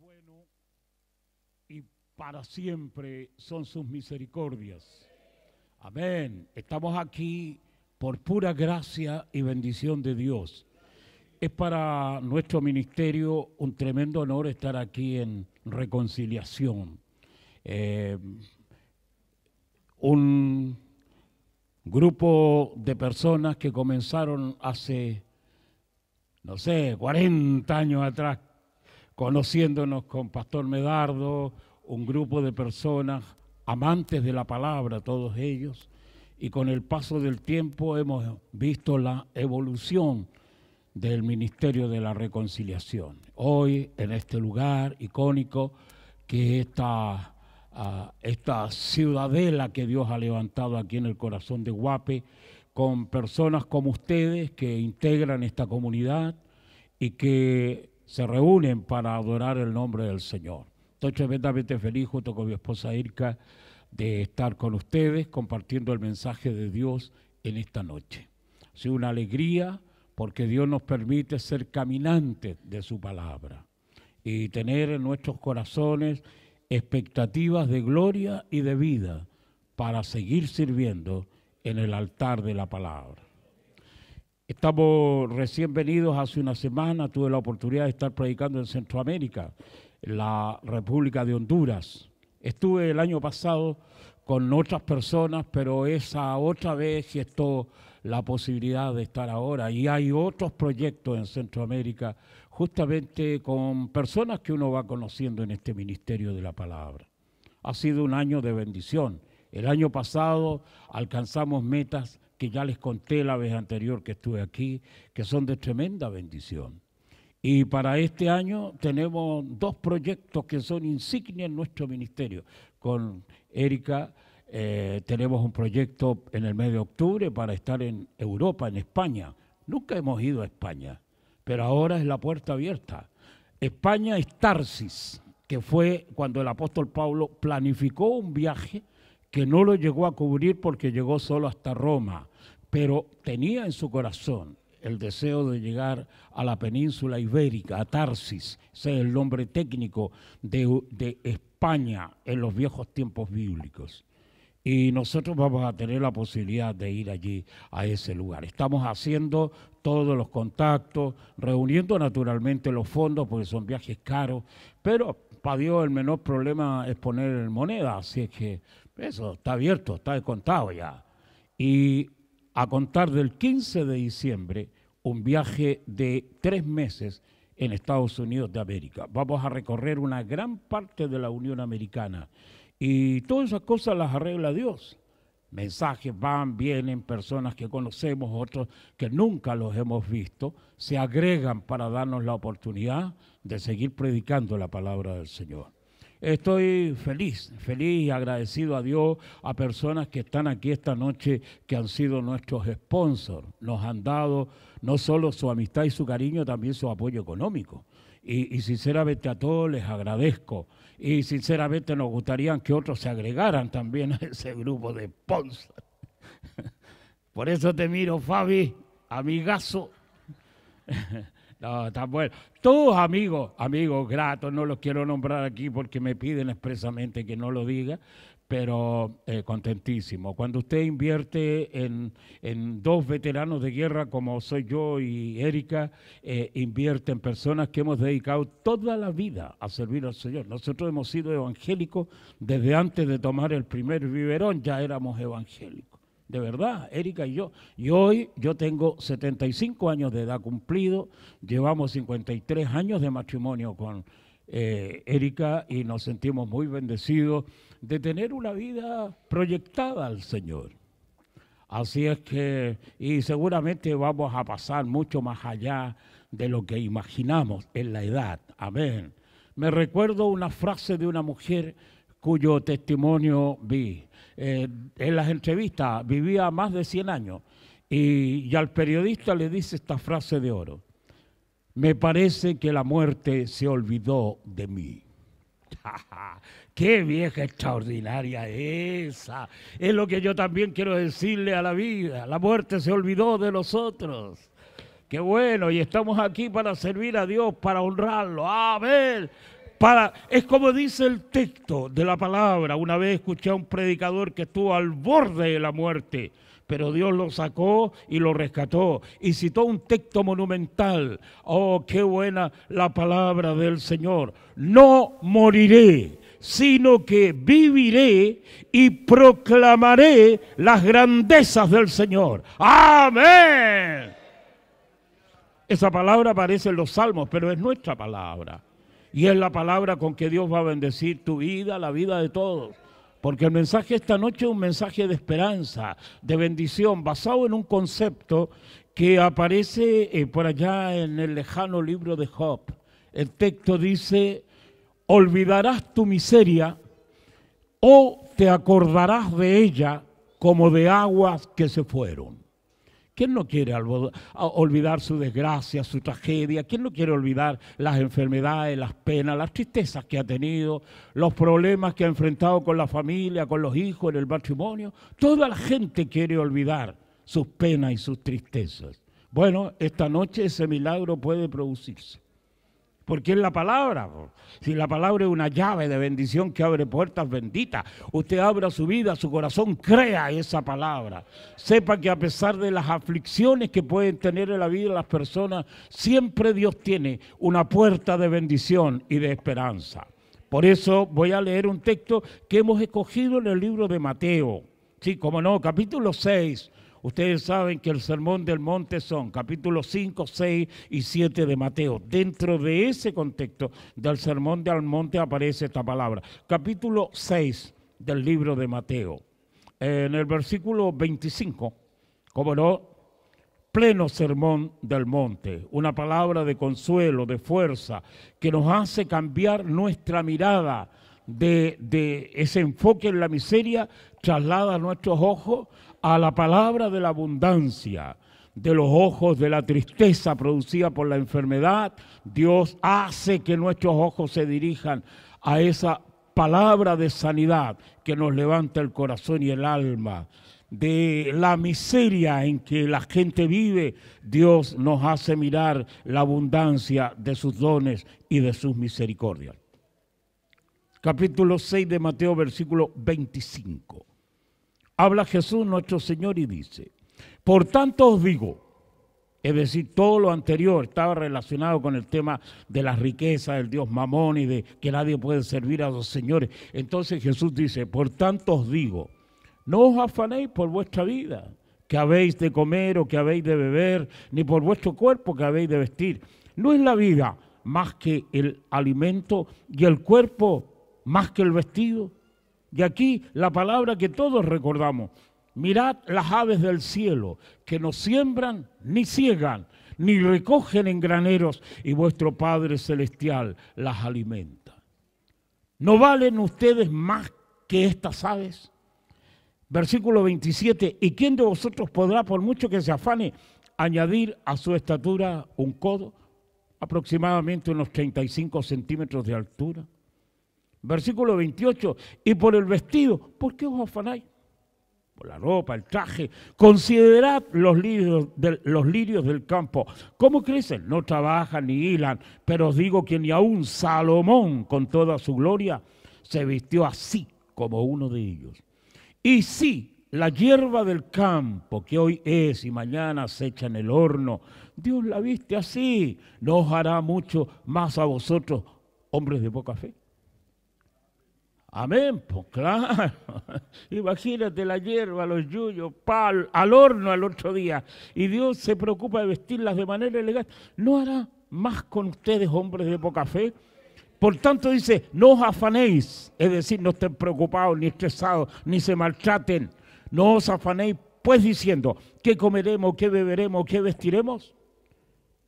bueno y para siempre son sus misericordias. Amén. Estamos aquí por pura gracia y bendición de Dios. Es para nuestro ministerio un tremendo honor estar aquí en reconciliación. Eh, un grupo de personas que comenzaron hace, no sé, 40 años atrás, conociéndonos con Pastor Medardo, un grupo de personas amantes de la palabra, todos ellos, y con el paso del tiempo hemos visto la evolución del Ministerio de la Reconciliación. Hoy, en este lugar icónico, que esta, ah, esta ciudadela que Dios ha levantado aquí en el corazón de Guape, con personas como ustedes que integran esta comunidad y que se reúnen para adorar el nombre del Señor. Estoy tremendamente feliz junto con mi esposa Irka de estar con ustedes compartiendo el mensaje de Dios en esta noche. Ha sido una alegría porque Dios nos permite ser caminantes de su palabra y tener en nuestros corazones expectativas de gloria y de vida para seguir sirviendo en el altar de la palabra. Estamos recién venidos, hace una semana tuve la oportunidad de estar predicando en Centroamérica, en la República de Honduras. Estuve el año pasado con otras personas, pero esa otra vez gestó la posibilidad de estar ahora. Y hay otros proyectos en Centroamérica, justamente con personas que uno va conociendo en este ministerio de la palabra. Ha sido un año de bendición. El año pasado alcanzamos metas que ya les conté la vez anterior que estuve aquí, que son de tremenda bendición. Y para este año tenemos dos proyectos que son insignia en nuestro ministerio. Con Erika eh, tenemos un proyecto en el mes de octubre para estar en Europa, en España. Nunca hemos ido a España, pero ahora es la puerta abierta. España es Tarsis, que fue cuando el apóstol Pablo planificó un viaje que no lo llegó a cubrir porque llegó solo hasta Roma, pero tenía en su corazón el deseo de llegar a la península ibérica, a Tarsis, ese es el nombre técnico de, España en los viejos tiempos bíblicos. Y nosotros vamos a tener la posibilidad de ir allí, a ese lugar. Estamos haciendo todos los contactos, reuniendo naturalmente los fondos, porque son viajes caros, pero para Dios el menor problema es poner moneda, así es que eso está abierto, está contado ya. Y a contar del 15 de diciembre, un viaje de tres meses en Estados Unidos de América. Vamos a recorrer una gran parte de la Unión Americana. Y todas esas cosas las arregla Dios. Mensajes van, vienen, personas que conocemos, otros que nunca los hemos visto, se agregan para darnos la oportunidad de seguir predicando la palabra del Señor. Estoy feliz, feliz y agradecido a Dios, a personas que están aquí esta noche, que han sido nuestros sponsors. Nos han dado no solo su amistad y su cariño, también su apoyo económico. Y, sinceramente a todos les agradezco. Y sinceramente nos gustaría que otros se agregaran también a ese grupo de sponsors. Por eso te miro, Fabi, amigazo. Todos amigos, amigos gratos, no los quiero nombrar aquí porque me piden expresamente que no lo diga, pero eh, contentísimo. Cuando usted invierte en, dos veteranos de guerra como soy yo y Erika, eh, invierte en personas que hemos dedicado toda la vida a servir al Señor. Nosotros hemos sido evangélicos desde antes de tomar el primer biberón, ya éramos evangélicos de verdad, Erika y yo. Y hoy yo tengo 75 años de edad cumplido, llevamos 53 años de matrimonio con eh, Erika y nos sentimos muy bendecidos de tener una vida proyectada al Señor. Así es que, y seguramente vamos a pasar mucho más allá de lo que imaginamos en la edad. Amén. Me recuerdo una frase de una mujer cuyo testimonio vi. Eh, en las entrevistas, vivía más de 100 años, y, al periodista le dice esta frase de oro, me parece que la muerte se olvidó de mí. ¡Qué vieja extraordinaria esa! Es lo que yo también quiero decirle a la vida. La muerte se olvidó de nosotros. ¡Qué bueno! Y estamos aquí para servir a Dios, para honrarlo. ¡Amén! es como dice el texto de la palabra. Una vez escuché a un predicador que estuvo al borde de la muerte, pero Dios lo sacó y lo rescató. Y citó un texto monumental. Oh, qué buena la palabra del Señor. No moriré, sino que viviré y proclamaré las grandezas del Señor. Amén. Esa palabra aparece en los salmos, pero es nuestra palabra. Y es la palabra con que Dios va a bendecir tu vida, la vida de todos. Porque el mensaje esta noche es un mensaje de esperanza, de bendición, basado en un concepto que aparece eh, por allá en el lejano libro de Job. El texto dice, olvidarás tu miseria o te acordarás de ella como de aguas que se fueron. ¿Quién no quiere olvidar su desgracia, su tragedia? ¿Quién no quiere olvidar las enfermedades, las penas, las tristezas que ha tenido, los problemas que ha enfrentado con la familia, con los hijos, en el matrimonio? Toda la gente quiere olvidar sus penas y sus tristezas. Bueno, esta noche ese milagro puede producirse. Porque es la palabra. Si la palabra es una llave de bendición que abre puertas benditas, usted abra su vida, su corazón, crea esa palabra. Sepa que a pesar de las aflicciones que pueden tener en la vida las personas, siempre Dios tiene una puerta de bendición y de esperanza. Por eso voy a leer un texto que hemos escogido en el libro de Mateo. Sí, como no, capítulo 6, Ustedes saben que el Sermón del Monte son capítulos 5, 6 y 7 de Mateo. Dentro de ese contexto del Sermón del Monte aparece esta palabra. Capítulo 6 del libro de Mateo. En el versículo 25, como no, pleno sermón del monte, una palabra de consuelo, de fuerza, que nos hace cambiar nuestra mirada de, ese enfoque en la miseria, traslada nuestros ojos a la palabra de la abundancia, de los ojos de la tristeza producida por la enfermedad, Dios hace que nuestros ojos se dirijan a esa palabra de sanidad que nos levanta el corazón y el alma. De la miseria en que la gente vive, Dios nos hace mirar la abundancia de sus dones y de sus misericordias. Capítulo 6 de Mateo, versículo 25. Habla Jesús nuestro Señor y dice, por tanto os digo, es decir, todo lo anterior estaba relacionado con el tema de la riqueza del Dios Mamón y de que nadie puede servir a los señores. Entonces Jesús dice, por tanto os digo, no os afanéis por vuestra vida, que habéis de comer o que habéis de beber, ni por vuestro cuerpo que habéis de vestir. No es la vida más que el alimento y el cuerpo más que el vestido. Y aquí la palabra que todos recordamos. Mirad las aves del cielo, que no siembran ni ciegan, ni recogen en graneros, y vuestro Padre Celestial las alimenta. ¿No valen ustedes más que estas aves? Versículo 27, ¿y quién de vosotros podrá, por mucho que se afane, añadir a su estatura un codo, aproximadamente unos 35 centímetros de altura? Versículo 28, y por el vestido, ¿por qué os afanáis? Por la ropa, el traje. Considerad los lirios, del, los lirios del campo. ¿Cómo crecen? No trabajan ni hilan, pero os digo que ni aún Salomón, con toda su gloria, se vistió así como uno de ellos. Y si la hierba del campo, que hoy es y mañana se echa en el horno, Dios la viste así, no os hará mucho más a vosotros, hombres de poca fe. Amén, pues claro. Imagínate la hierba, los yuyos, pal, al horno al otro día. Y Dios se preocupa de vestirlas de manera elegante. ¿No hará más con ustedes, hombres de poca fe? Por tanto, dice, no os afanéis, es decir, no estén preocupados, ni estresados, ni se maltraten. No os afanéis, pues diciendo, ¿qué comeremos, qué beberemos, qué vestiremos?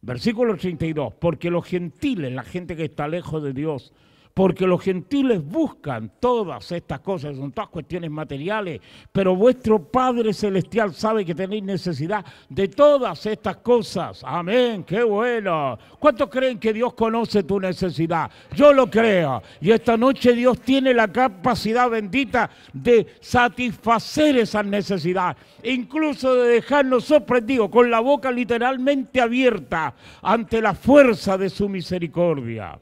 Versículo 32, porque los gentiles, la gente que está lejos de Dios, porque los gentiles buscan todas estas cosas, son todas cuestiones materiales, pero vuestro Padre Celestial sabe que tenéis necesidad de todas estas cosas. Amén, qué bueno. ¿Cuántos creen que Dios conoce tu necesidad? Yo lo creo. Y esta noche Dios tiene la capacidad bendita de satisfacer esa necesidad, incluso de dejarnos sorprendidos con la boca literalmente abierta ante la fuerza de su misericordia.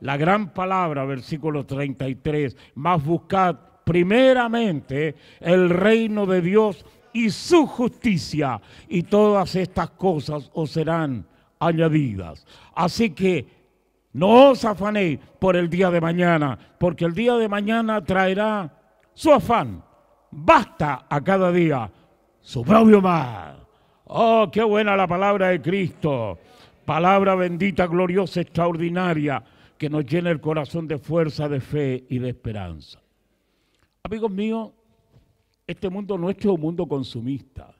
La gran palabra, versículo 33, más buscad primeramente el reino de Dios y su justicia, y todas estas cosas os serán añadidas. Así que no os afanéis por el día de mañana, porque el día de mañana traerá su afán. Basta a cada día su propio mal. Oh, qué buena la palabra de Cristo. Palabra bendita, gloriosa, extraordinaria que nos llene el corazón de fuerza, de fe y de esperanza. Amigos míos, este mundo nuestro es un mundo consumista,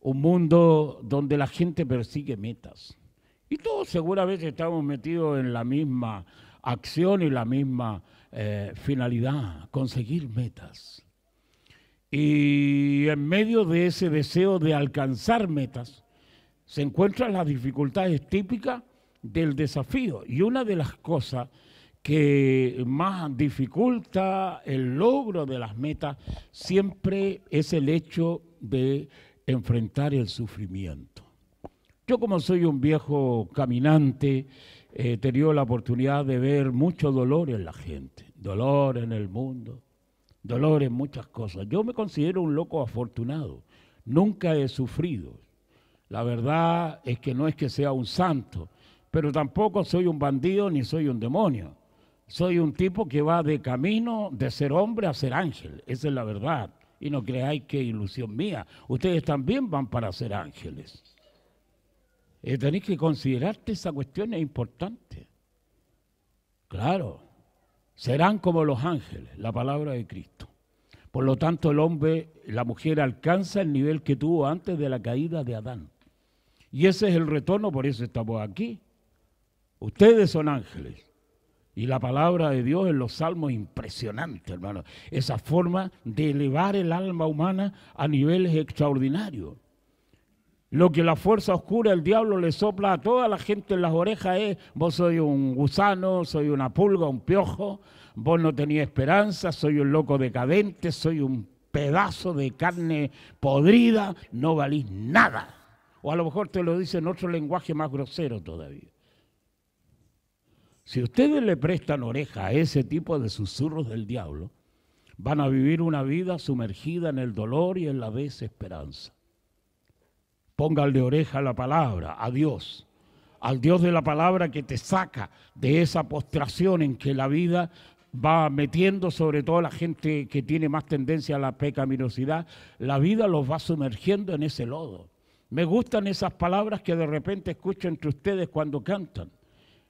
un mundo donde la gente persigue metas. Y todos seguramente estamos metidos en la misma acción y la misma eh, finalidad, conseguir metas. Y en medio de ese deseo de alcanzar metas, se encuentran las dificultades típicas del desafío. Y una de las cosas que más dificulta el logro de las metas siempre es el hecho de enfrentar el sufrimiento. Yo como soy un viejo caminante, he tenido la oportunidad de ver mucho dolor en la gente, dolor en el mundo, dolor en muchas cosas. Yo me considero un loco afortunado, nunca he sufrido. La verdad es que no es que sea un santo, pero tampoco soy un bandido ni soy un demonio. Soy un tipo que va de camino de ser hombre a ser ángel, esa es la verdad. Y no creáis que ilusión mía, ustedes también van para ser ángeles. Eh, tenéis que considerarte esa cuestión, es importante. Claro, serán como los ángeles, la palabra de Cristo. Por lo tanto, el hombre, la mujer alcanza el nivel que tuvo antes de la caída de Adán. Y ese es el retorno, por eso estamos aquí. Ustedes son ángeles. Y la palabra de Dios en los salmos es impresionante, hermano. Esa forma de elevar el alma humana a niveles extraordinarios. Lo que la fuerza oscura, el diablo, le sopla a toda la gente en las orejas es, vos soy un gusano, soy una pulga, un piojo, vos no tenías esperanza, soy un loco decadente, soy un pedazo de carne podrida, no valís nada. O a lo mejor te lo dice en otro lenguaje más grosero todavía. Si ustedes le prestan oreja a ese tipo de susurros del diablo, van a vivir una vida sumergida en el dolor y en la desesperanza. Pónganle oreja a la palabra, a Dios, al Dios de la palabra que te saca de esa postración en que la vida va metiendo, sobre todo la gente que tiene más tendencia a la pecaminosidad, la vida los va sumergiendo en ese lodo. Me gustan esas palabras que de repente escucho entre ustedes cuando cantan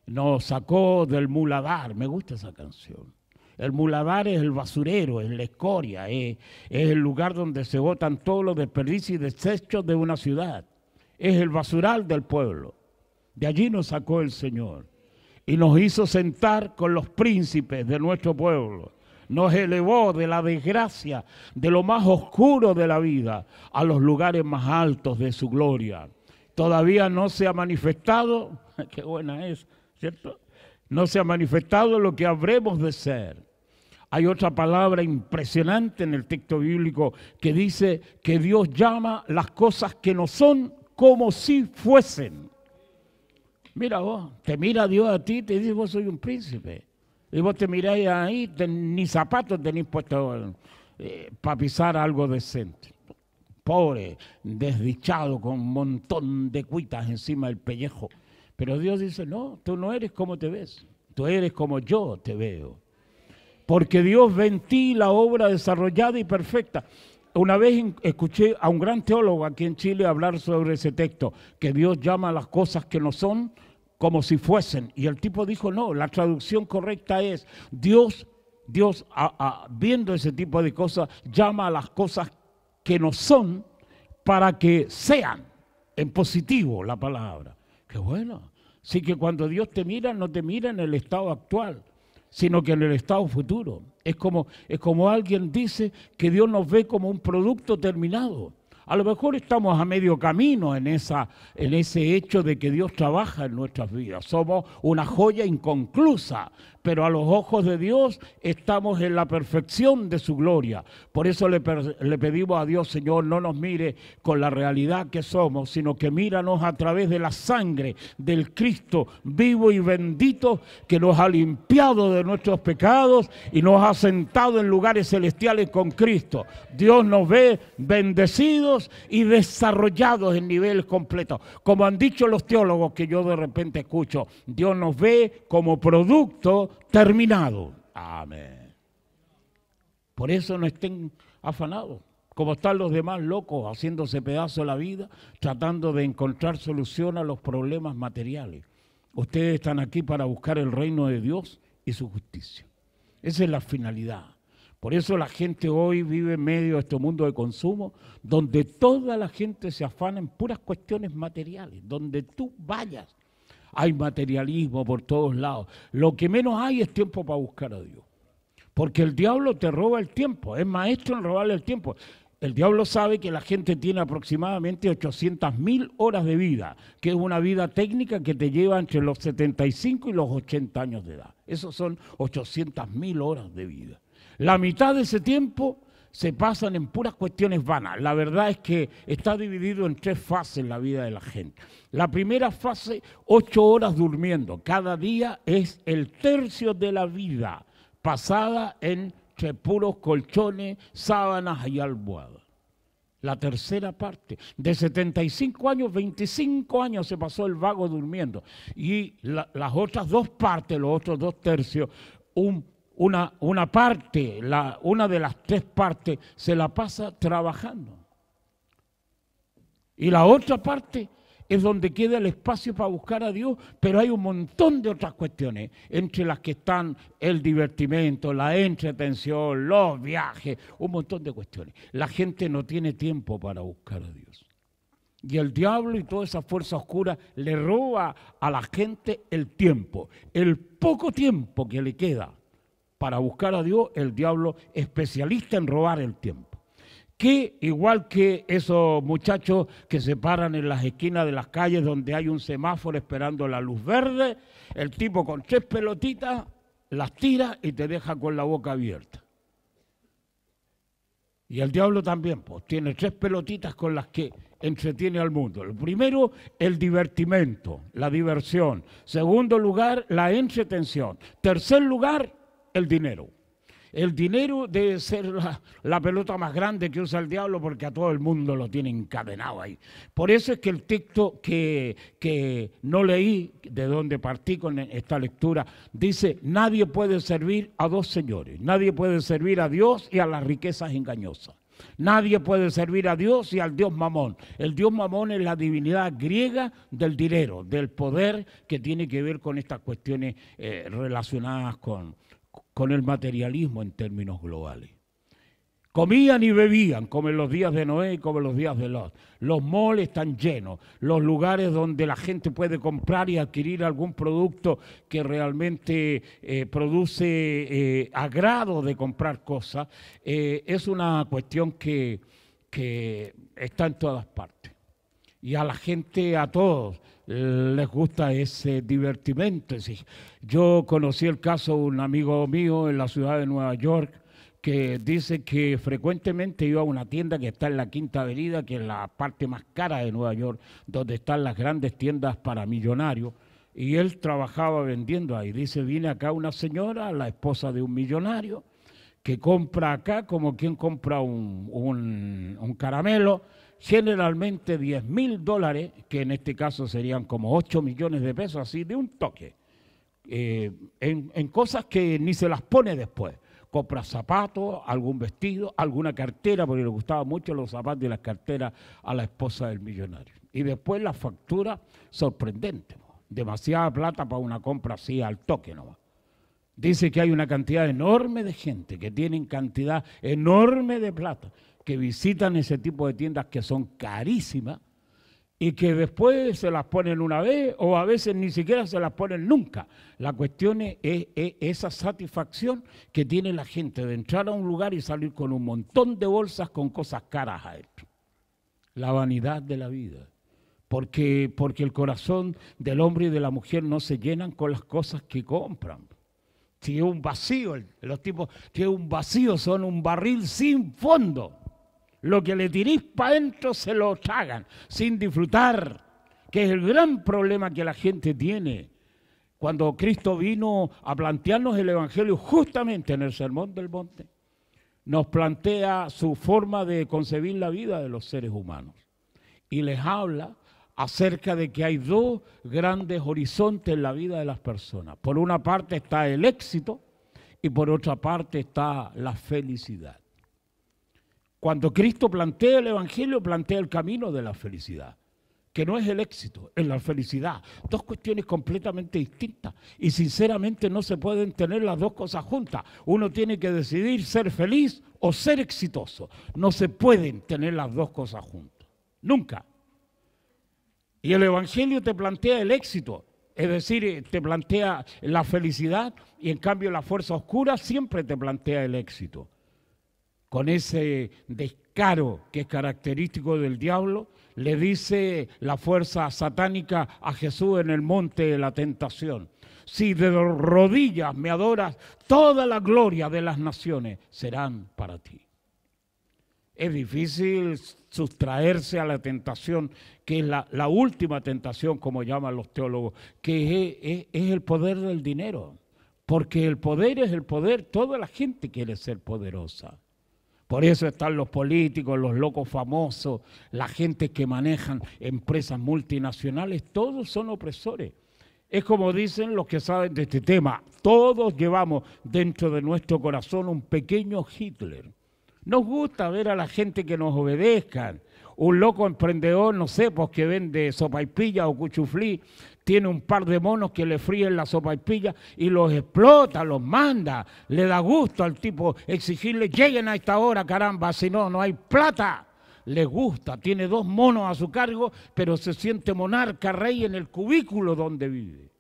nos sacó del muladar. Me gusta esa canción. El muladar es el basurero, es la escoria, es, el lugar donde se botan todos los desperdicios y desechos de una ciudad. Es el basural del pueblo. De allí nos sacó el Señor y nos hizo sentar con los príncipes de nuestro pueblo. Nos elevó de la desgracia, de lo más oscuro de la vida, a los lugares más altos de su gloria. Todavía no se ha manifestado, qué buena es, ¿cierto? No se ha manifestado lo que habremos de ser. Hay otra palabra impresionante en el texto bíblico que dice que Dios llama las cosas que no son como si fuesen. Mira vos, te mira Dios a ti y te dice, vos soy un príncipe. Y vos te miráis ahí, ni zapatos tenéis puesto eh, para pisar algo decente. Pobre, desdichado, con un montón de cuitas encima del pellejo. Pero Dios dice, no, tú no eres como te ves, tú eres como yo te veo. Porque Dios ve en ti la obra desarrollada y perfecta. Una vez escuché a un gran teólogo aquí en Chile hablar sobre ese texto, que Dios llama a las cosas que no son como si fuesen. Y el tipo dijo, no, la traducción correcta es, Dios, Dios, viendo ese tipo de cosas, llama a las cosas que no son para que sean, en positivo la palabra bueno. sí que cuando Dios te mira, no te mira en el estado actual, sino que en el estado futuro. Es como, es como alguien dice que Dios nos ve como un producto terminado. A lo mejor estamos a medio camino en, esa, en ese hecho de que Dios trabaja en nuestras vidas. Somos una joya inconclusa, pero a los ojos de Dios estamos en la perfección de su gloria. Por eso le, pedimos a Dios, Señor, no nos mire con la realidad que somos, sino que míranos a través de la sangre del Cristo vivo y bendito que nos ha limpiado de nuestros pecados y nos ha sentado en lugares celestiales con Cristo. Dios nos ve bendecidos y desarrollados en niveles completos. Como han dicho los teólogos que yo de repente escucho, Dios nos ve como producto terminado. Amén. Por eso no estén afanados, como están los demás locos haciéndose pedazo la vida, tratando de encontrar solución a los problemas materiales. Ustedes están aquí para buscar el reino de Dios y su justicia. Esa es la finalidad. Por eso la gente hoy vive en medio de este mundo de consumo, donde toda la gente se afana en puras cuestiones materiales, donde tú vayas hay materialismo por todos lados. Lo que menos hay es tiempo para buscar a Dios. Porque el diablo te roba el tiempo, es maestro en robarle el tiempo. El diablo sabe que la gente tiene aproximadamente mil horas de vida, que es una vida técnica que te lleva entre los 75 y los 80 años de edad. Esos son mil horas de vida. La mitad de ese tiempo se pasan en puras cuestiones vanas. La verdad es que está dividido en tres fases la vida de la gente. La primera fase, ocho horas durmiendo. Cada día es el tercio de la vida pasada en puros colchones, sábanas y albuadas. La tercera parte, de 75 años, 25 años se pasó el vago durmiendo. Y las otras dos partes, los otros dos tercios, un una, una parte, la, una de las tres partes, se la pasa trabajando. Y la otra parte es donde queda el espacio para buscar a Dios, pero hay un montón de otras cuestiones, entre las que están el divertimento, la entretención, los viajes, un montón de cuestiones. La gente no tiene tiempo para buscar a Dios. Y el diablo y toda esa fuerza oscura le roba a la gente el tiempo, el poco tiempo que le queda para buscar a Dios, el diablo especialista en robar el tiempo. Que igual que esos muchachos que se paran en las esquinas de las calles donde hay un semáforo esperando la luz verde, el tipo con tres pelotitas las tira y te deja con la boca abierta. Y el diablo también, pues, tiene tres pelotitas con las que entretiene al mundo. El primero, el divertimento, la diversión. Segundo lugar, la entretención. Tercer lugar, el dinero. El dinero debe ser la, pelota más grande que usa el diablo porque a todo el mundo lo tiene encadenado ahí. Por eso es que el texto que, no leí, de donde partí con esta lectura, dice, nadie puede servir a dos señores, nadie puede servir a Dios y a las riquezas engañosas. Nadie puede servir a Dios y al Dios Mamón. El Dios Mamón es la divinidad griega del dinero, del poder que tiene que ver con estas cuestiones eh, relacionadas con, con el materialismo en términos globales. Comían y bebían, como en los días de Noé y como en los días de Lot. Los moles están llenos, los lugares donde la gente puede comprar y adquirir algún producto que realmente eh, produce eh, agrado de comprar cosas, eh, es una cuestión que, que está en todas partes. Y a la gente, a todos, les gusta ese divertimento. Yo conocí el caso de un amigo mío en la ciudad de Nueva York que dice que frecuentemente iba a una tienda que está en la Quinta Avenida, que es la parte más cara de Nueva York, donde están las grandes tiendas para millonarios, y él trabajaba vendiendo ahí. Dice, viene acá una señora, la esposa de un millonario, que compra acá como quien compra un, un, un caramelo, generalmente 10 mil dólares, que en este caso serían como 8 millones de pesos, así de un toque, eh, en, en cosas que ni se las pone después compra zapatos, algún vestido, alguna cartera, porque le gustaban mucho los zapatos y las carteras a la esposa del millonario. Y después la factura sorprendente, demasiada plata para una compra así al toque nomás. Dice que hay una cantidad enorme de gente que tienen cantidad enorme de plata, que visitan ese tipo de tiendas que son carísimas y que después se las ponen una vez o a veces ni siquiera se las ponen nunca. La cuestión es, esa satisfacción que tiene la gente de entrar a un lugar y salir con un montón de bolsas con cosas caras adentro. La vanidad de la vida. Porque, porque el corazón del hombre y de la mujer no se llenan con las cosas que compran. Tiene un vacío, los tipos tienen un vacío, son un barril sin fondo lo que le tirís para adentro se lo tragan, sin disfrutar, que es el gran problema que la gente tiene. Cuando Cristo vino a plantearnos el Evangelio justamente en el Sermón del Monte, nos plantea su forma de concebir la vida de los seres humanos y les habla acerca de que hay dos grandes horizontes en la vida de las personas. Por una parte está el éxito y por otra parte está la felicidad. Cuando Cristo plantea el Evangelio, plantea el camino de la felicidad, que no es el éxito, es la felicidad. Dos cuestiones completamente distintas. Y sinceramente no se pueden tener las dos cosas juntas. Uno tiene que decidir ser feliz o ser exitoso. No se pueden tener las dos cosas juntas. Nunca. Y el Evangelio te plantea el éxito, es decir, eh, te plantea la felicidad y en cambio la fuerza oscura siempre te plantea el éxito con ese descaro que es característico del diablo, le dice la fuerza satánica a Jesús en el monte de la tentación. Si de rodillas me adoras, toda la gloria de las naciones serán para ti. Es difícil sustraerse a la tentación, que es la, última tentación, como llaman los teólogos, que es el poder del dinero. Porque el poder es el poder, toda la gente quiere ser poderosa. Por eso están los políticos, los locos famosos, la gente que manejan empresas multinacionales, todos son opresores. Es como dicen los que saben de este tema, todos llevamos dentro de nuestro corazón un pequeño Hitler. Nos gusta ver a la gente que nos obedezca un loco emprendedor, no sé, pues que vende sopaipilla o cuchuflí, tiene un par de monos que le fríen la pilla y los explota, los manda, le da gusto al tipo exigirle, lleguen a esta hora, caramba, si no, no hay plata. Le gusta, tiene dos monos a su cargo, pero se siente monarca, rey en el cubículo donde vive.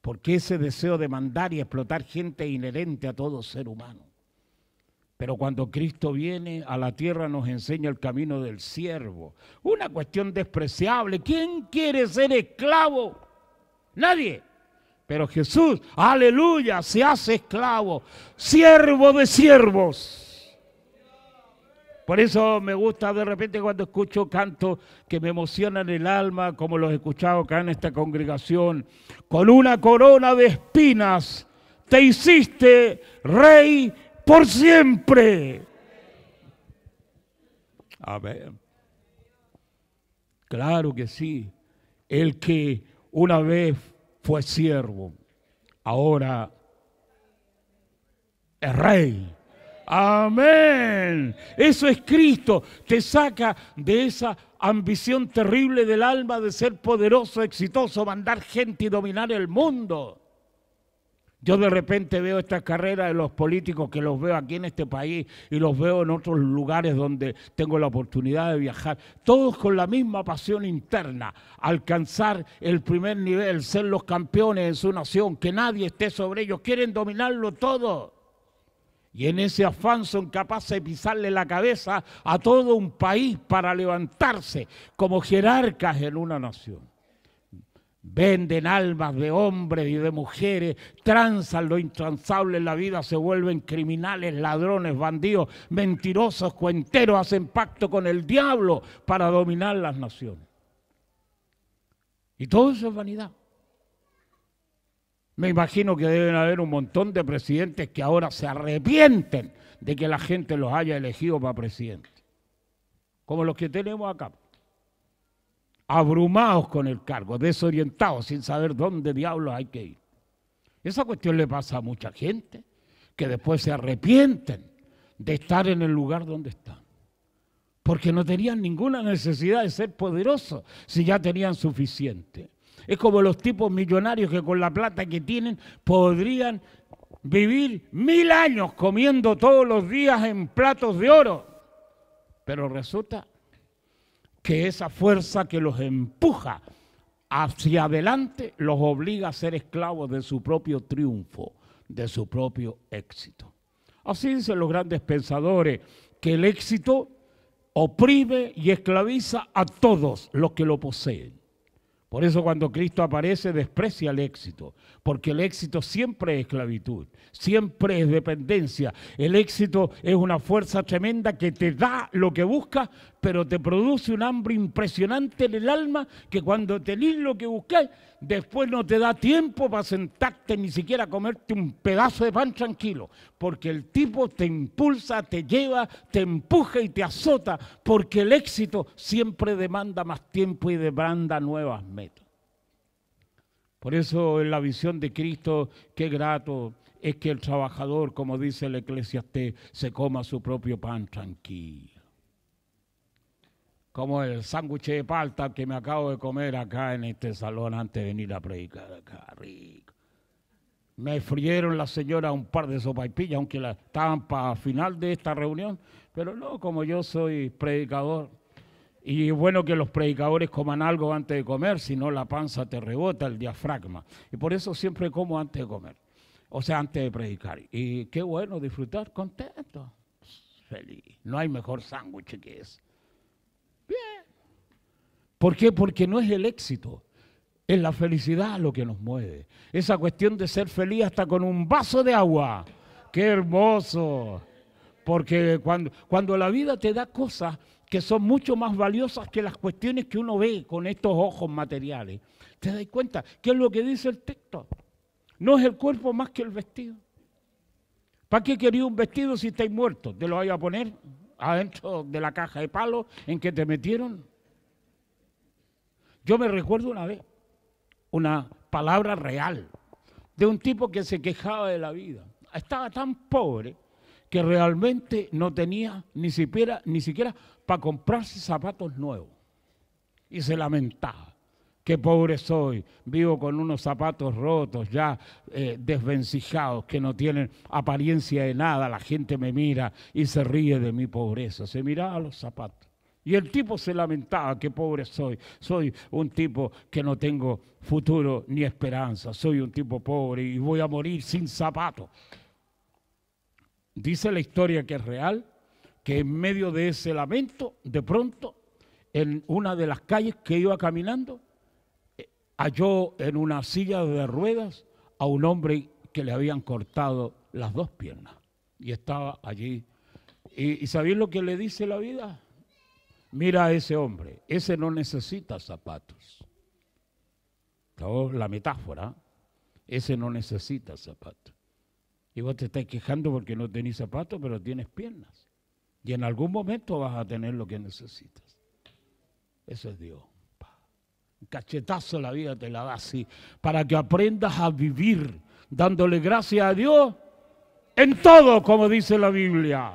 Porque ese deseo de mandar y explotar gente es inherente a todo ser humano. Pero cuando Cristo viene a la tierra nos enseña el camino del siervo. Una cuestión despreciable. ¿Quién quiere ser esclavo? Nadie. Pero Jesús, aleluya, se hace esclavo, siervo de siervos. Por eso me gusta de repente cuando escucho cantos que me emocionan el alma, como los he escuchado acá en esta congregación. Con una corona de espinas te hiciste rey por siempre. Amén. Claro que sí. El que una vez fue siervo, ahora es rey. Amén. Eso es Cristo. Te saca de esa ambición terrible del alma de ser poderoso, exitoso, mandar gente y dominar el mundo. Yo de repente veo esta carrera de los políticos que los veo aquí en este país y los veo en otros lugares donde tengo la oportunidad de viajar, todos con la misma pasión interna, alcanzar el primer nivel, ser los campeones en su nación, que nadie esté sobre ellos, quieren dominarlo todo. Y en ese afán son capaces de pisarle la cabeza a todo un país para levantarse como jerarcas en una nación. Venden almas de hombres y de mujeres, tranzan lo intransable en la vida, se vuelven criminales, ladrones, bandidos, mentirosos, cuenteros, hacen pacto con el diablo para dominar las naciones. Y todo eso es vanidad. Me imagino que deben haber un montón de presidentes que ahora se arrepienten de que la gente los haya elegido para presidente, como los que tenemos acá abrumados con el cargo, desorientados, sin saber dónde diablos hay que ir. Esa cuestión le pasa a mucha gente, que después se arrepienten de estar en el lugar donde están, porque no tenían ninguna necesidad de ser poderosos si ya tenían suficiente. Es como los tipos millonarios que con la plata que tienen podrían vivir mil años comiendo todos los días en platos de oro, pero resulta que esa fuerza que los empuja hacia adelante los obliga a ser esclavos de su propio triunfo, de su propio éxito. Así dicen los grandes pensadores, que el éxito oprime y esclaviza a todos los que lo poseen. Por eso cuando Cristo aparece desprecia el éxito, porque el éxito siempre es esclavitud, siempre es dependencia. El éxito es una fuerza tremenda que te da lo que buscas, pero te produce un hambre impresionante en el alma que cuando tenés lo que buscas, después no te da tiempo para sentarte ni siquiera a comerte un pedazo de pan tranquilo, porque el tipo te impulsa, te lleva, te empuja y te azota, porque el éxito siempre demanda más tiempo y demanda nuevas metas. Por eso en la visión de Cristo, qué grato es que el trabajador, como dice el eclesiastés, se coma su propio pan tranquilo. Como el sándwich de palta que me acabo de comer acá en este salón antes de venir a predicar acá, rico. Me frieron la señora un par de sopaipillas, aunque la estaban para final de esta reunión, pero no, como yo soy predicador, y es bueno que los predicadores coman algo antes de comer, si no la panza te rebota, el diafragma. Y por eso siempre como antes de comer, o sea, antes de predicar. Y qué bueno disfrutar, contento, feliz. No hay mejor sándwich que ese. Bien. ¿Por qué? Porque no es el éxito, es la felicidad lo que nos mueve. Esa cuestión de ser feliz hasta con un vaso de agua. ¡Qué hermoso! Porque cuando, cuando la vida te da cosas, que son mucho más valiosas que las cuestiones que uno ve con estos ojos materiales. ¿Te das cuenta? ¿Qué es lo que dice el texto? No es el cuerpo más que el vestido. ¿Para qué quería un vestido si estáis muerto? ¿Te lo voy a poner adentro de la caja de palo en que te metieron? Yo me recuerdo una vez una palabra real de un tipo que se quejaba de la vida. Estaba tan pobre que realmente no tenía ni siquiera, ni siquiera para comprarse zapatos nuevos. Y se lamentaba. Qué pobre soy, vivo con unos zapatos rotos, ya eh, desvencijados, que no tienen apariencia de nada. La gente me mira y se ríe de mi pobreza. Se miraba los zapatos. Y el tipo se lamentaba, qué pobre soy, soy un tipo que no tengo futuro ni esperanza, soy un tipo pobre y voy a morir sin zapatos. Dice la historia que es real que en medio de ese lamento, de pronto, en una de las calles que iba caminando, eh, halló en una silla de ruedas a un hombre que le habían cortado las dos piernas y estaba allí. ¿Y, sabéis lo que le dice la vida? Mira a ese hombre, ese no necesita zapatos. La metáfora, ese no necesita zapatos. Y vos te estás quejando porque no tenés zapatos, pero tienes piernas. Y en algún momento vas a tener lo que necesitas. Eso es Dios. Un cachetazo la vida te la da así, para que aprendas a vivir dándole gracias a Dios en todo, como dice la Biblia.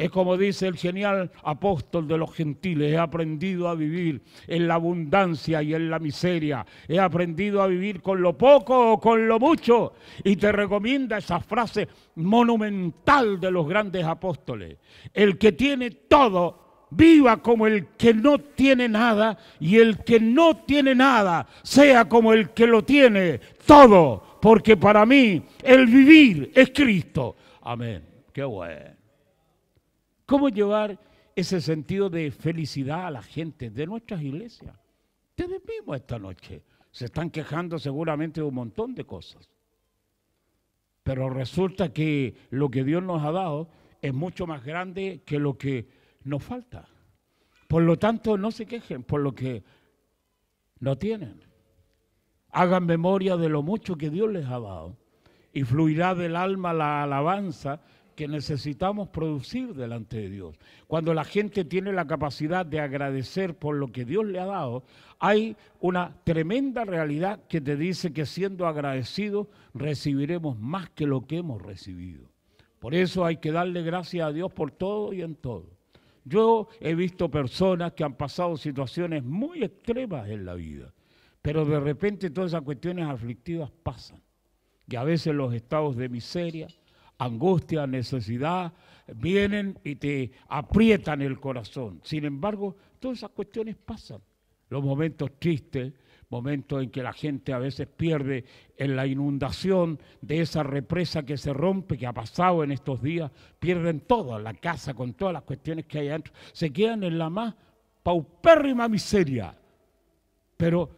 Es como dice el genial apóstol de los gentiles, he aprendido a vivir en la abundancia y en la miseria. He aprendido a vivir con lo poco o con lo mucho. Y te recomienda esa frase monumental de los grandes apóstoles. El que tiene todo, viva como el que no tiene nada y el que no tiene nada sea como el que lo tiene todo, porque para mí el vivir es Cristo. Amén. Qué bueno. ¿Cómo llevar ese sentido de felicidad a la gente de nuestras iglesias? Ustedes mismos esta noche se están quejando seguramente de un montón de cosas. Pero resulta que lo que Dios nos ha dado es mucho más grande que lo que nos falta. Por lo tanto, no se quejen por lo que no tienen. Hagan memoria de lo mucho que Dios les ha dado y fluirá del alma la alabanza que necesitamos producir delante de Dios. Cuando la gente tiene la capacidad de agradecer por lo que Dios le ha dado, hay una tremenda realidad que te dice que siendo agradecido recibiremos más que lo que hemos recibido. Por eso hay que darle gracias a Dios por todo y en todo. Yo he visto personas que han pasado situaciones muy extremas en la vida, pero de repente todas esas cuestiones aflictivas pasan. Y a veces los estados de miseria, angustia, necesidad, vienen y te aprietan el corazón. Sin embargo, todas esas cuestiones pasan. Los momentos tristes, momentos en que la gente a veces pierde en la inundación de esa represa que se rompe, que ha pasado en estos días, pierden toda la casa con todas las cuestiones que hay adentro, se quedan en la más paupérrima miseria. Pero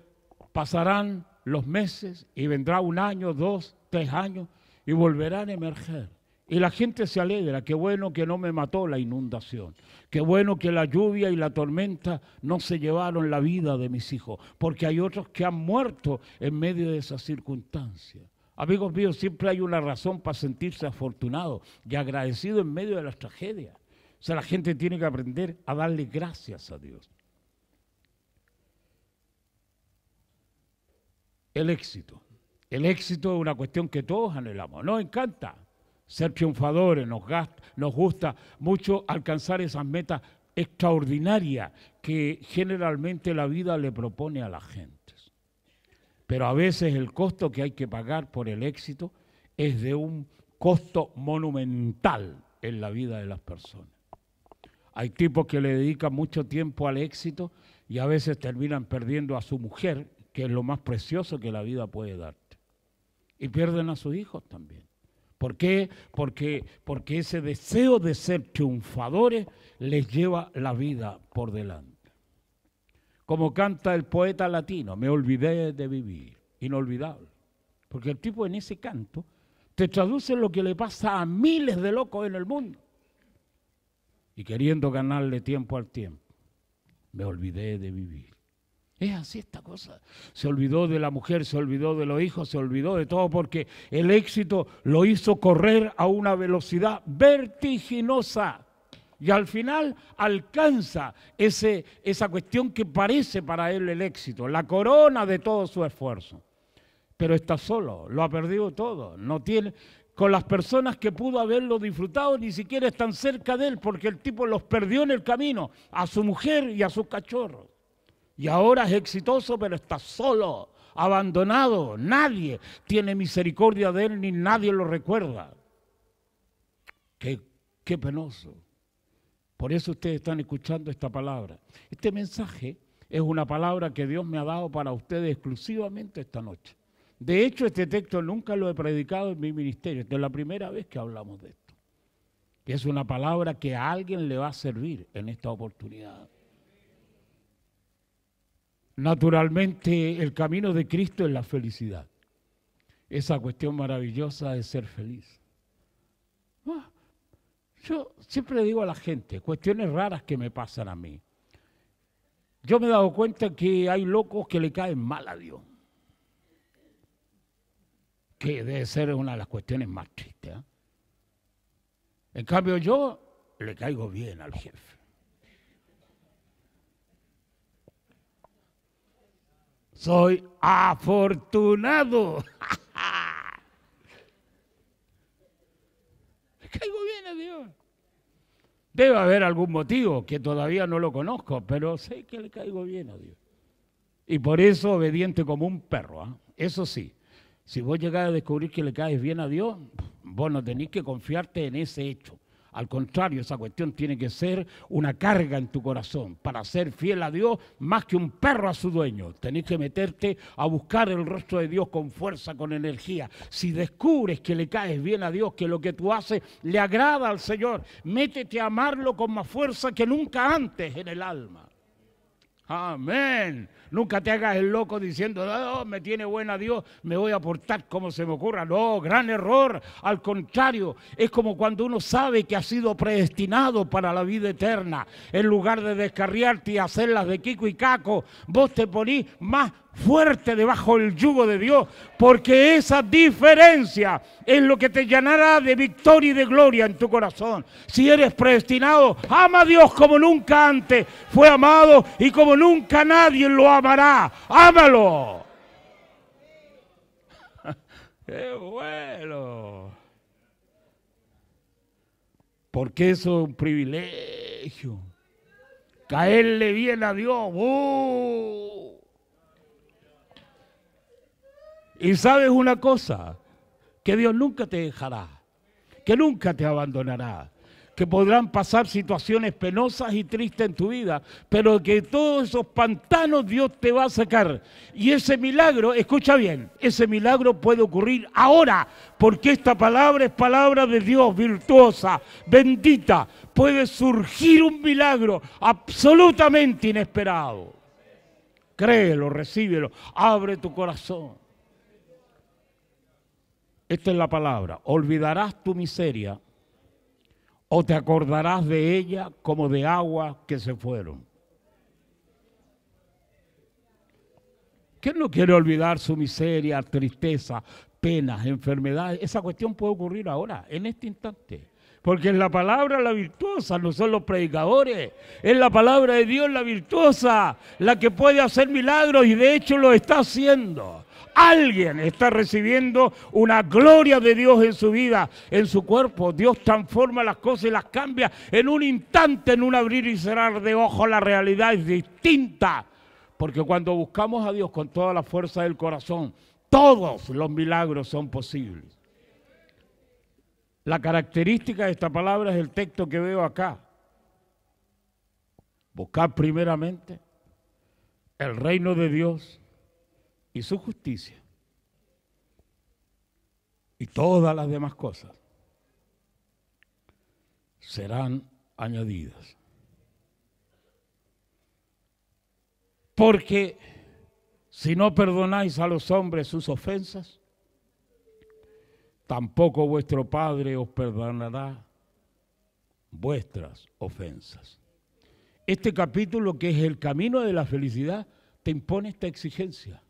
pasarán los meses y vendrá un año, dos, tres años, y volverán a emerger. Y la gente se alegra, qué bueno que no me mató la inundación, qué bueno que la lluvia y la tormenta no se llevaron la vida de mis hijos, porque hay otros que han muerto en medio de esas circunstancias. Amigos míos, siempre hay una razón para sentirse afortunado y agradecido en medio de las tragedias. O sea, la gente tiene que aprender a darle gracias a Dios. El éxito. El éxito es una cuestión que todos anhelamos, nos encanta ser triunfadores, nos, gusta mucho alcanzar esas metas extraordinarias que generalmente la vida le propone a la gente. Pero a veces el costo que hay que pagar por el éxito es de un costo monumental en la vida de las personas. Hay tipos que le dedican mucho tiempo al éxito y a veces terminan perdiendo a su mujer, que es lo más precioso que la vida puede dar y pierden a sus hijos también. ¿Por qué? Porque, porque ese deseo de ser triunfadores les lleva la vida por delante. Como canta el poeta latino, me olvidé de vivir, inolvidable. Porque el tipo en ese canto te traduce lo que le pasa a miles de locos en el mundo. Y queriendo ganarle tiempo al tiempo, me olvidé de vivir. Es así esta cosa. Se olvidó de la mujer, se olvidó de los hijos, se olvidó de todo porque el éxito lo hizo correr a una velocidad vertiginosa. Y al final alcanza ese, esa cuestión que parece para él el éxito, la corona de todo su esfuerzo. Pero está solo, lo ha perdido todo. No tiene, con las personas que pudo haberlo disfrutado, ni siquiera están cerca de él, porque el tipo los perdió en el camino, a su mujer y a sus cachorros. Y ahora es exitoso, pero está solo, abandonado. Nadie tiene misericordia de él ni nadie lo recuerda. Qué, penoso. Por eso ustedes están escuchando esta palabra. Este mensaje es una palabra que Dios me ha dado para ustedes exclusivamente esta noche. De hecho, este texto nunca lo he predicado en mi ministerio. es la primera vez que hablamos de esto. Es una palabra que a alguien le va a servir en esta oportunidad naturalmente el camino de Cristo es la felicidad. Esa cuestión maravillosa de ser feliz. Ah, yo siempre digo a la gente, cuestiones raras que me pasan a mí. Yo me he dado cuenta que hay locos que le caen mal a Dios. Que debe ser una de las cuestiones más tristes. ¿eh? En cambio yo le caigo bien al jefe. Soy afortunado. Le caigo bien a Dios. Debe haber algún motivo que todavía no lo conozco, pero sé que le caigo bien a Dios. Y por eso obediente como un perro. ¿ah? Eso sí, si vos llegás a descubrir que le caes bien a Dios, vos no tenés que confiarte en ese hecho. Al contrario, esa cuestión tiene que ser una carga en tu corazón para ser fiel a Dios más que un perro a su dueño. Tenés que meterte a buscar el rostro de Dios con fuerza, con energía. Si descubres que le caes bien a Dios, que lo que tú haces le agrada al Señor, métete a amarlo con más fuerza que nunca antes en el alma. Amén. Nunca te hagas el loco diciendo, oh, me tiene buena Dios, me voy a portar como se me ocurra. No, gran error. Al contrario, es como cuando uno sabe que ha sido predestinado para la vida eterna. En lugar de descarriarte y hacerlas de Kiko y Caco, vos te ponís más fuerte debajo del yugo de Dios, porque esa diferencia es lo que te llenará de victoria y de gloria en tu corazón. Si eres predestinado, ama a Dios como nunca antes fue amado y como nunca nadie lo amará. Ámalo. ¡Qué bueno! Porque eso es un privilegio. Caerle bien a Dios. Uh. Y sabes una cosa, que Dios nunca te dejará, que nunca te abandonará, que podrán pasar situaciones penosas y tristes en tu vida, pero que todos esos pantanos Dios te va a sacar. Y ese milagro, escucha bien, ese milagro puede ocurrir ahora, porque esta palabra es palabra de Dios, virtuosa, bendita. Puede surgir un milagro absolutamente inesperado. Créelo, recíbelo, abre tu corazón. Esta es la palabra. Olvidarás tu miseria o te acordarás de ella como de agua que se fueron. ¿Quién no quiere olvidar su miseria, tristeza, penas, enfermedades? Esa cuestión puede ocurrir ahora, en este instante. Porque es la palabra la virtuosa, no son los predicadores. Es la palabra de Dios la virtuosa, la que puede hacer milagros y de hecho lo está haciendo. Alguien está recibiendo una gloria de Dios en su vida, en su cuerpo. Dios transforma las cosas y las cambia en un instante, en un abrir y cerrar de ojos. La realidad es distinta. Porque cuando buscamos a Dios con toda la fuerza del corazón, todos los milagros son posibles. La característica de esta palabra es el texto que veo acá. Buscar primeramente el reino de Dios y su justicia y todas las demás cosas serán añadidas. Porque si no perdonáis a los hombres sus ofensas, tampoco vuestro Padre os perdonará vuestras ofensas. Este capítulo, que es el camino de la felicidad, te impone esta exigencia.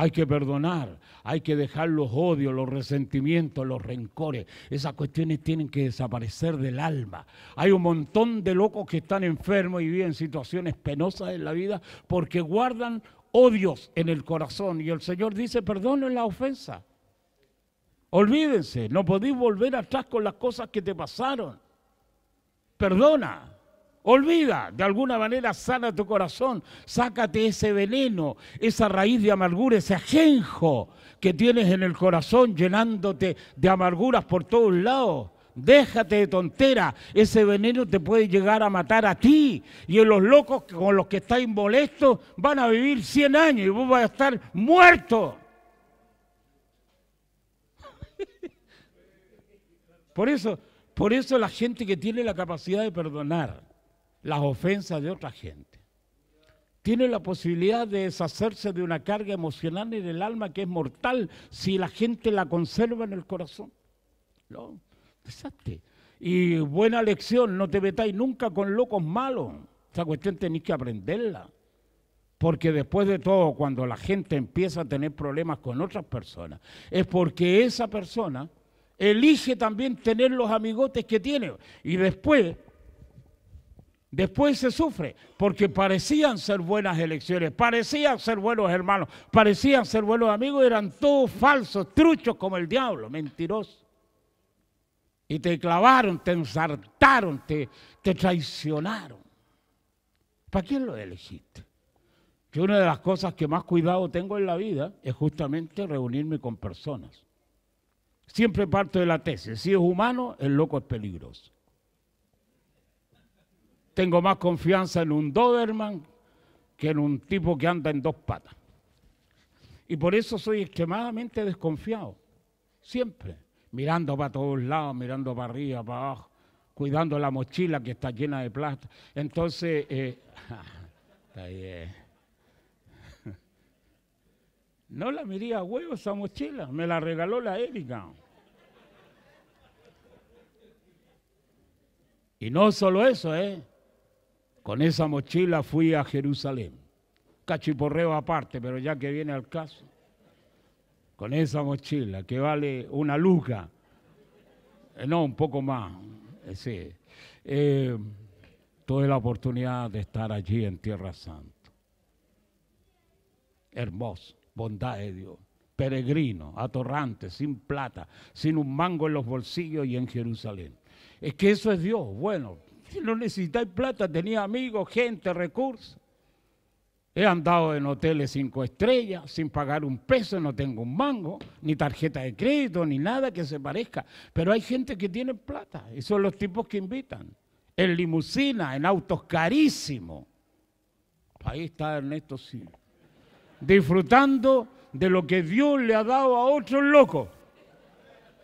Hay que perdonar, hay que dejar los odios, los resentimientos, los rencores. Esas cuestiones tienen que desaparecer del alma. Hay un montón de locos que están enfermos y viven situaciones penosas en la vida porque guardan odios en el corazón. Y el Señor dice, en la ofensa. Olvídense, no podéis volver atrás con las cosas que te pasaron. Perdona. Olvida, de alguna manera sana tu corazón, sácate ese veneno, esa raíz de amargura, ese ajenjo que tienes en el corazón llenándote de amarguras por todos lados. Déjate de tontera, ese veneno te puede llegar a matar a ti. Y los locos con los que estáis molestos van a vivir 100 años y vos vas a estar muerto. Por eso, por eso la gente que tiene la capacidad de perdonar las ofensas de otra gente. Tiene la posibilidad de deshacerse de una carga emocional en el alma que es mortal si la gente la conserva en el corazón. No, desastre. Y buena lección, no te metáis nunca con locos malos. Esa cuestión tenéis que aprenderla. Porque después de todo, cuando la gente empieza a tener problemas con otras personas, es porque esa persona elige también tener los amigotes que tiene. Y después Después se sufre, porque parecían ser buenas elecciones, parecían ser buenos hermanos, parecían ser buenos amigos, eran todos falsos, truchos como el diablo, mentirosos. Y te clavaron, te ensartaron, te, te traicionaron. ¿Para quién lo elegiste? Que una de las cosas que más cuidado tengo en la vida es justamente reunirme con personas. Siempre parto de la tesis, si es humano, el loco es peligroso tengo más confianza en un Doberman que en un tipo que anda en dos patas. Y por eso soy extremadamente desconfiado, siempre, mirando para todos lados, mirando para arriba, para abajo, cuidando la mochila que está llena de plata. Entonces, eh, No la miría a huevo esa mochila, me la regaló la Erika. Y no solo eso, ¿eh? Con esa mochila fui a Jerusalén. Cachiporreo aparte, pero ya que viene al caso. Con esa mochila que vale una luca. Eh, no, un poco más. Eh, sí. Eh, tuve la oportunidad de estar allí en Tierra Santa. Hermoso, bondad de Dios. Peregrino, atorrante, sin plata, sin un mango en los bolsillos y en Jerusalén. Es que eso es Dios. Bueno, No necesitáis plata, tenía amigos, gente, recursos. He andado en hoteles cinco estrellas, sin pagar un peso, no tengo un mango, ni tarjeta de crédito, ni nada que se parezca. Pero hay gente que tiene plata y son los tipos que invitan. En limusina, en autos carísimos. Ahí está Ernesto sí, Disfrutando de lo que Dios le ha dado a otros locos.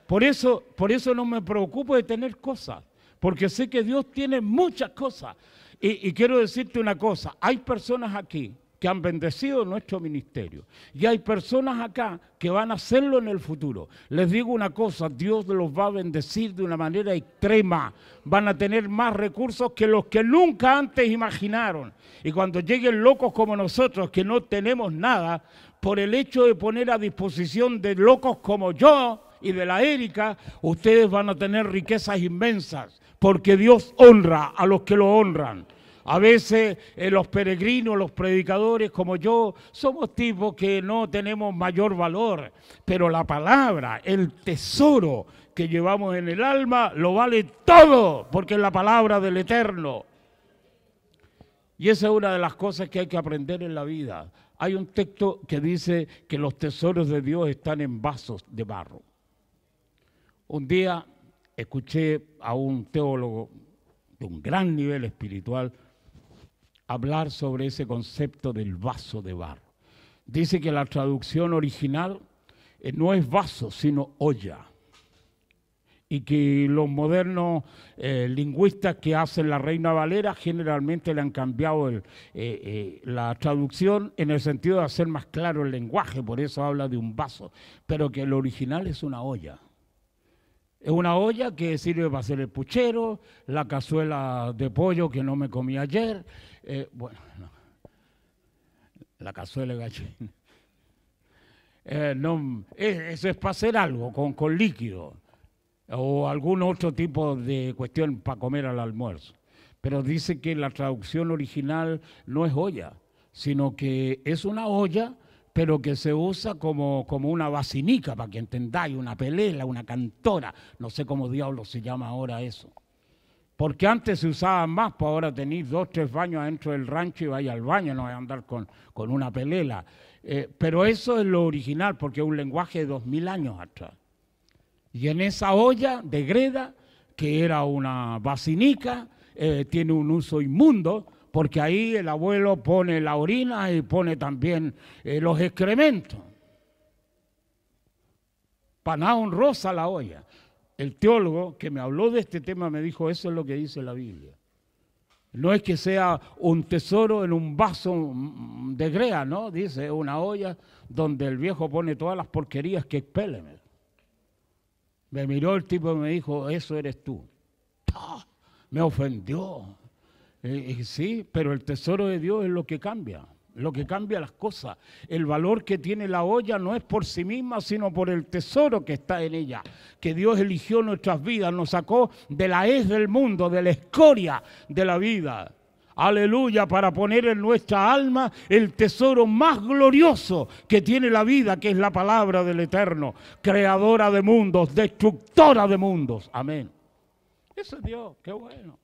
Por eso, por eso no me preocupo de tener cosas porque sé que Dios tiene muchas cosas. Y, quiero decirte una cosa, hay personas aquí que han bendecido nuestro ministerio. Y hay personas acá que van a hacerlo en el futuro. Les digo una cosa, Dios los va a bendecir de una manera extrema. Van a tener más recursos que los que nunca antes imaginaron. Y cuando lleguen locos como nosotros, que no tenemos nada, por el hecho de poner a disposición de locos como yo y de la Erika, ustedes van a tener riquezas inmensas porque Dios honra a los que lo honran. A veces eh, los peregrinos, los predicadores como yo, somos tipos que no tenemos mayor valor, pero la palabra, el tesoro que llevamos en el alma, lo vale todo, porque es la palabra del Eterno. Y esa es una de las cosas que hay que aprender en la vida. Hay un texto que dice que los tesoros de Dios están en vasos de barro. Un día escuché a un teólogo de un gran nivel espiritual hablar sobre ese concepto del vaso de barro. Dice que la traducción original eh, no es vaso, sino olla. Y que los modernos eh, lingüistas que hacen la Reina Valera generalmente le han cambiado eh, la traducción en el sentido de hacer más claro el lenguaje, por eso habla de un vaso, pero que el original es una olla. Es una olla que sirve para hacer el puchero, la cazuela de pollo que no me comí ayer. Eh, bueno, la cazuela de gallina. Eh, no, eh, eso es para hacer algo con, con líquido o algún otro tipo de cuestión para comer al almuerzo. Pero dice que la traducción original no es olla, sino que es una olla pero que se usa como, como una basinica, para que entendáis, una pelela, una cantora, no sé cómo diablos se llama ahora eso. Porque antes se usaba más, para pues ahora tenéis dos, tres baños adentro del rancho y vais al baño, no vais a andar con, una pelela. Eh, pero eso es lo original, porque es un lenguaje de dos mil años atrás. Y en esa olla de greda, que era una basinica, eh, tiene un uso inmundo, porque ahí el abuelo pone la orina y pone también eh, los excrementos. Paná honrosa la olla. El teólogo que me habló de este tema me dijo, eso es lo que dice la Biblia. No es que sea un tesoro en un vaso mm, de grea, ¿no? Dice una olla donde el viejo pone todas las porquerías que expelen. Me miró el tipo y me dijo, eso eres tú. Me ofendió. Eh, eh, sí, pero el tesoro de Dios es lo que cambia, lo que cambia las cosas. El valor que tiene la olla no es por sí misma, sino por el tesoro que está en ella, que Dios eligió nuestras vidas, nos sacó de la es del mundo, de la escoria de la vida aleluya, para poner en nuestra alma el tesoro más glorioso que tiene la vida, que es la palabra del Eterno, creadora de mundos, destructora de mundos. Amén. Ese es Dios, qué bueno.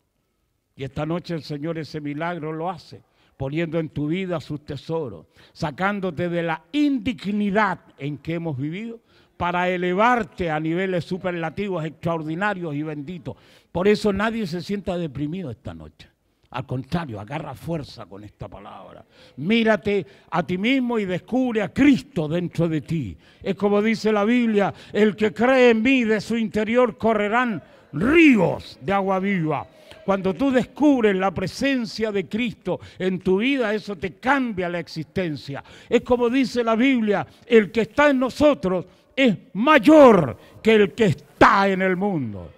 Y esta noche el Señor ese milagro lo hace, poniendo en tu vida sus tesoros, sacándote de la indignidad en que hemos vivido para elevarte a niveles superlativos, extraordinarios y benditos. Por eso nadie se sienta deprimido esta noche. Al contrario, agarra fuerza con esta palabra. Mírate a ti mismo y descubre a Cristo dentro de ti. Es como dice la Biblia, el que cree en mí de su interior correrán ríos de agua viva. Cuando tú descubres la presencia de Cristo en tu vida, eso te cambia la existencia. Es como dice la Biblia, el que está en nosotros es mayor que el que está en el mundo.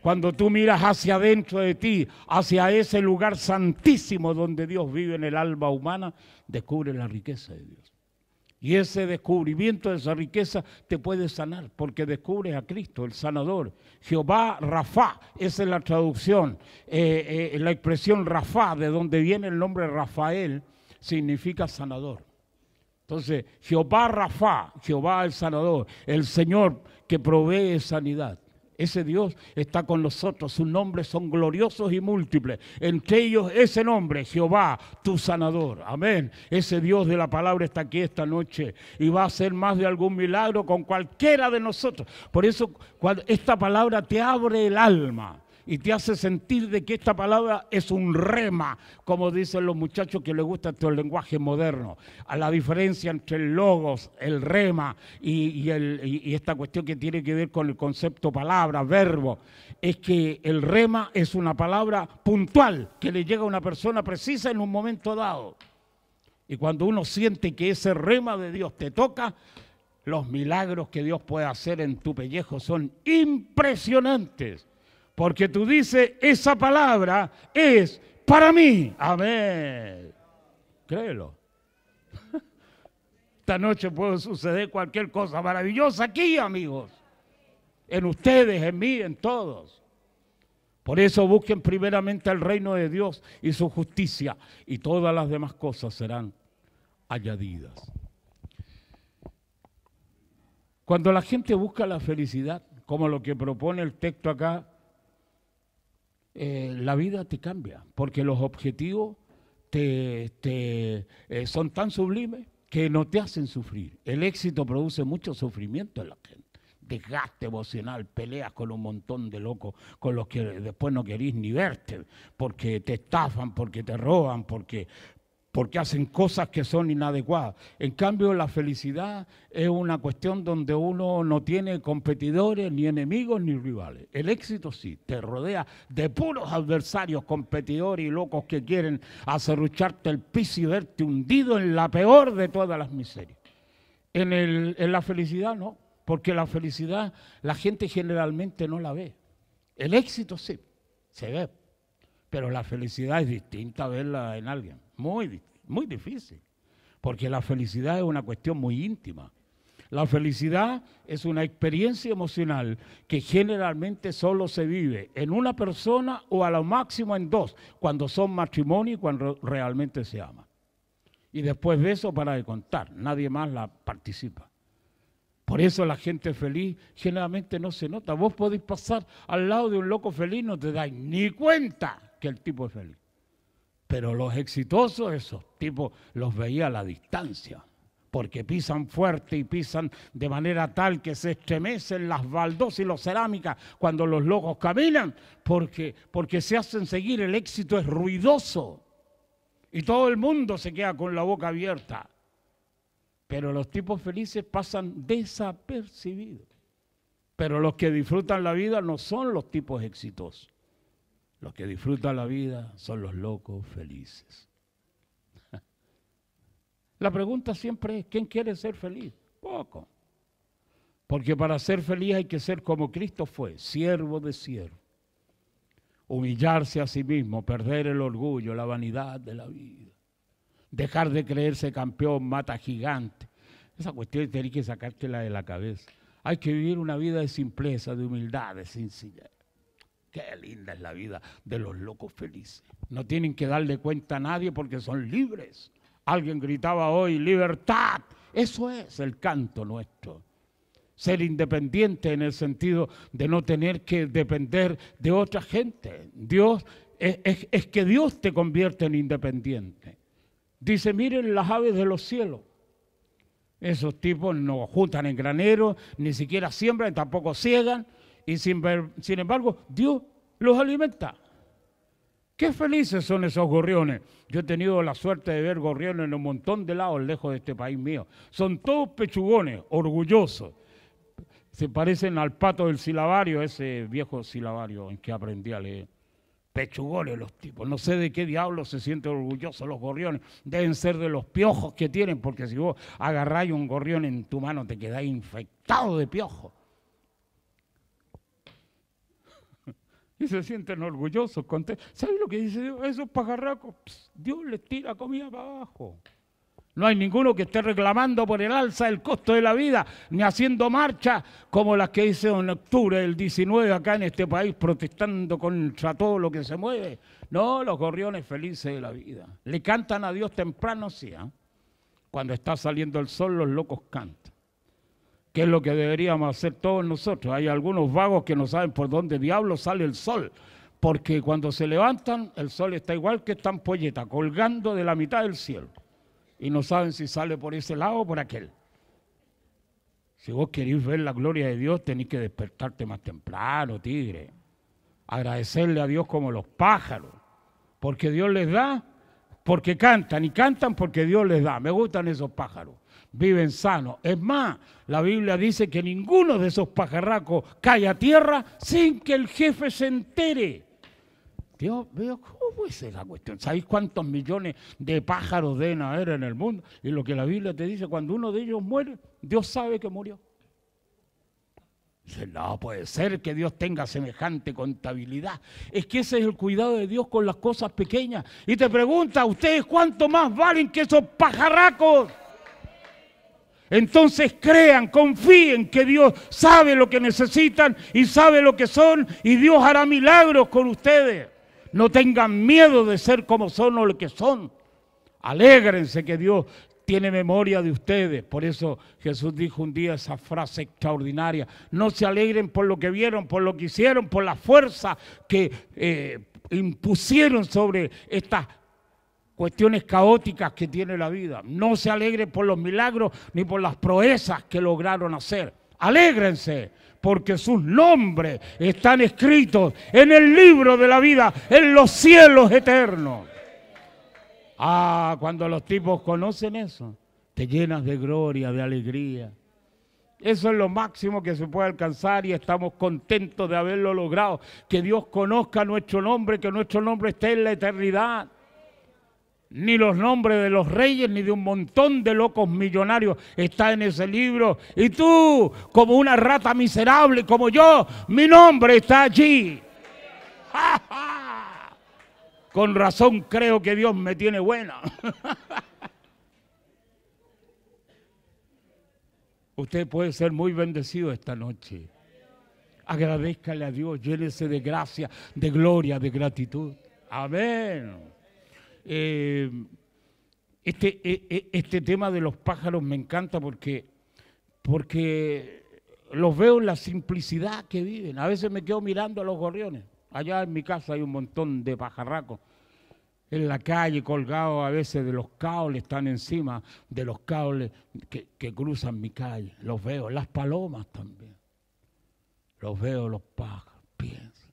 Cuando tú miras hacia adentro de ti, hacia ese lugar santísimo donde Dios vive en el alma humana, descubres la riqueza de Dios. Y ese descubrimiento de esa riqueza te puede sanar, porque descubres a Cristo, el sanador. Jehová Rafa, esa es la traducción, eh, eh, la expresión Rafa, de donde viene el nombre Rafael, significa sanador. Entonces, Jehová Rafa, Jehová el sanador, el Señor que provee sanidad. Ese Dios está con nosotros, sus nombres son gloriosos y múltiples. Entre ellos ese nombre, Jehová, tu sanador. Amén. Ese Dios de la palabra está aquí esta noche y va a hacer más de algún milagro con cualquiera de nosotros. Por eso esta palabra te abre el alma y te hace sentir de que esta palabra es un rema, como dicen los muchachos que les gusta el este lenguaje moderno, a la diferencia entre el logos, el rema y, y esta cuestión que tiene que ver con el concepto palabra, verbo, es que el rema es una palabra puntual que le llega a una persona precisa en un momento dado. Y cuando uno siente que ese rema de Dios te toca, los milagros que Dios puede hacer en tu pellejo son impresionantes. Porque tú dices, esa palabra es para mí. Amén. Créelo. Esta noche puede suceder cualquier cosa maravillosa aquí, amigos. En ustedes, en mí, en todos. Por eso busquen primeramente el reino de Dios y su justicia y todas las demás cosas serán añadidas. Cuando la gente busca la felicidad, como lo que propone el texto acá, eh, la vida te cambia, porque los objetivos te, eh, son tan sublimes que no te hacen sufrir. El éxito produce mucho sufrimiento en la gente. Desgaste emocional, peleas con un montón de locos con los que después no querís ni verte, porque te estafan, porque te roban, porque, porque hacen cosas que son inadecuadas. En cambio, la felicidad es una cuestión donde uno no tiene competidores, ni enemigos, ni rivales. El éxito sí, te rodea de puros adversarios, competidores y locos que quieren acerrucharte el piso y verte hundido en la peor de todas las miserias. En, en la felicidad no, porque la felicidad la gente generalmente no la ve. El éxito sí, se ve, pero la felicidad es distinta a verla en alguien. Muy, muy difícil. Porque la felicidad es una cuestión muy íntima. La felicidad es una experiencia emocional que generalmente solo se vive en una persona o a lo máximo en dos, cuando son matrimonio y cuando realmente se ama. Y después de eso para de contar, nadie más la participa. Por eso la gente feliz generalmente no se nota. Vos podéis pasar al lado de un loco feliz, no te dais ni cuenta que el tipo es feliz. Pero los exitosos, esos tipos, los veía a la distancia, porque pisan fuerte y pisan de manera tal que se estremecen las baldosas y los cerámicas cuando los locos caminan, porque, porque se hacen seguir, el éxito es ruidoso y todo el mundo se queda con la boca abierta. Pero los tipos felices pasan desapercibidos. Pero los que disfrutan la vida no son los tipos exitosos. Los que disfrutan la vida son los locos felices. La pregunta siempre es, ¿quién quiere ser feliz? Poco. Porque para ser feliz hay que ser como Cristo fue, siervo de siervo. Humillarse a sí mismo, perder el orgullo, la vanidad de la vida. Dejar de creerse campeón, mata gigante. Esa cuestión hay que sacártela de la cabeza. Hay que vivir una vida de simpleza, de humildad, de sencillez. Qué linda es la vida de los locos felices. No tienen que darle cuenta a nadie porque son libres. Alguien gritaba hoy, libertad. Eso es el canto nuestro. Ser independiente en el sentido de no tener que depender de otra gente. Dios es, que Dios te convierte en independiente. Dice, miren las aves de los cielos. Esos tipos no juntan en granero, ni siquiera siembran, tampoco ciegan, y sin, sin embargo Dios los alimenta. Qué felices son esos gorriones. Yo he tenido la suerte de ver gorriones en un montón de lados lejos de este país mío. Son todos pechugones, orgullosos. Se parecen al pato del silabario, ese viejo silabario en que aprendí a leer. Pechugones los tipos. No sé de qué diablos se sienten orgullosos los gorriones. Deben ser de los piojos que tienen, porque si vos agarráis un gorrión en tu mano te quedáis infectado de piojos. y se sienten orgullosos, contentos. ¿Sabes lo que dice Dios? Esos pajarracos, Dios les tira comida para abajo. No hay ninguno que esté reclamando por el alza del costo de la vida, ni haciendo marcha como las que hice en octubre del 19 acá en este país, protestando contra todo lo que se mueve. No, los gorriones felices de la vida. Le cantan a Dios temprano, sí. ¿ah? Cuando está saliendo el sol, los locos cantan que es lo que deberíamos hacer todos nosotros. Hay algunos vagos que no saben por dónde diablo sale el sol, porque cuando se levantan, el sol está igual que esta ampolleta, colgando de la mitad del cielo, y no saben si sale por ese lado o por aquel. Si vos queréis ver la gloria de Dios, tenéis que despertarte más temprano, tigre. Agradecerle a Dios como los pájaros, porque Dios les da, porque cantan, y cantan porque Dios les da. Me gustan esos pájaros viven sanos. Es más, la Biblia dice que ninguno de esos pajarracos cae a tierra sin que el jefe se entere. Dios veo ¿cómo es la cuestión? ¿Sabéis cuántos millones de pájaros de haber en el mundo? Y lo que la Biblia te dice, cuando uno de ellos muere, Dios sabe que murió. no puede ser que Dios tenga semejante contabilidad. Es que ese es el cuidado de Dios con las cosas pequeñas. Y te pregunta, ¿ustedes cuánto más valen que esos pajarracos? Entonces crean, confíen que Dios sabe lo que necesitan y sabe lo que son y Dios hará milagros con ustedes. No tengan miedo de ser como son o lo que son. Alégrense que Dios tiene memoria de ustedes. Por eso Jesús dijo un día esa frase extraordinaria. No se alegren por lo que vieron, por lo que hicieron, por la fuerza que eh, impusieron sobre estas cuestiones caóticas que tiene la vida. No se alegre por los milagros ni por las proezas que lograron hacer. Alégrense porque sus nombres están escritos en el libro de la vida, en los cielos eternos. Ah, cuando los tipos conocen eso, te llenas de gloria, de alegría. Eso es lo máximo que se puede alcanzar y estamos contentos de haberlo logrado. Que Dios conozca nuestro nombre, que nuestro nombre esté en la eternidad ni los nombres de los reyes, ni de un montón de locos millonarios está en ese libro. Y tú, como una rata miserable como yo, mi nombre está allí. Con razón creo que Dios me tiene buena. Usted puede ser muy bendecido esta noche. Agradezcale a Dios, llévese de gracia, de gloria, de gratitud. Amén. Eh, este, e, e, este, tema de los pájaros me encanta porque, los veo en la simplicidad que viven. A veces me quedo mirando a los gorriones. Allá en mi casa hay un montón de pajarracos en la calle, colgados a veces de los cables, están encima de los cables que, que, cruzan mi calle. Los veo, las palomas también. Los veo, los pájaros. Pienso.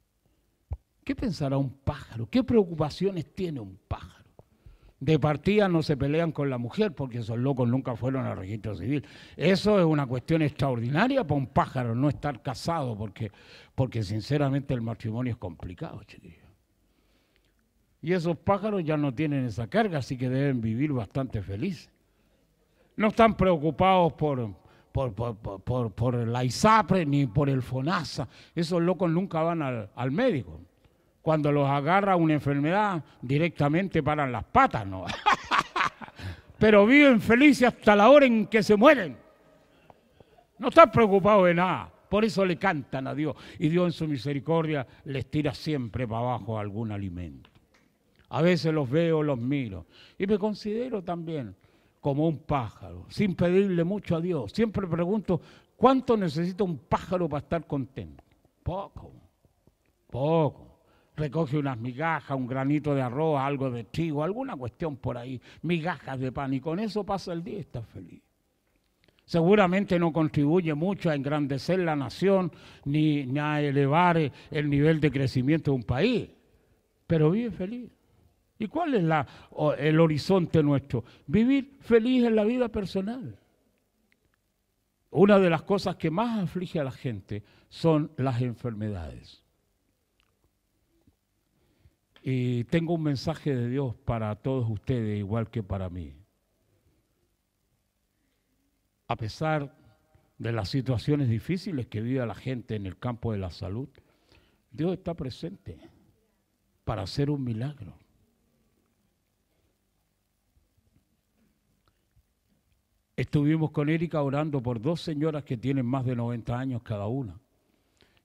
¿Qué pensará un pájaro? ¿Qué preocupaciones tiene un pájaro? De partida no se pelean con la mujer porque esos locos nunca fueron al registro civil. Eso es una cuestión extraordinaria para un pájaro no estar casado porque, porque sinceramente el matrimonio es complicado, Y esos pájaros ya no tienen esa carga, así que deben vivir bastante felices. No están preocupados por, por, la ISAPRE ni por el FONASA. Esos locos nunca van al médico cuando los agarra una enfermedad, directamente paran las patas, ¿no? Pero viven felices hasta la hora en que se mueren. No están preocupados de nada. Por eso le cantan a Dios. Y Dios en su misericordia les tira siempre para abajo algún alimento. A veces los veo, los miro. Y me considero también como un pájaro, sin pedirle mucho a Dios. Siempre pregunto, ¿cuánto necesita un pájaro para estar contento? Poco, poco recoge unas migajas, un granito de arroz, algo de trigo, alguna cuestión por ahí, migajas de pan, y con eso pasa el día y está feliz. Seguramente no contribuye mucho a engrandecer la nación ni, a elevar el nivel de crecimiento de un país, pero vive feliz. ¿Y cuál es el horizonte nuestro? Vivir feliz en la vida personal. Una de las cosas que más aflige a la gente son las enfermedades. Y tengo un mensaje de Dios para todos ustedes, igual que para mí. A pesar de las situaciones difíciles que vive la gente en el campo de la salud, Dios está presente para hacer un milagro. Estuvimos con Erika orando por dos señoras que tienen más de 90 años cada una.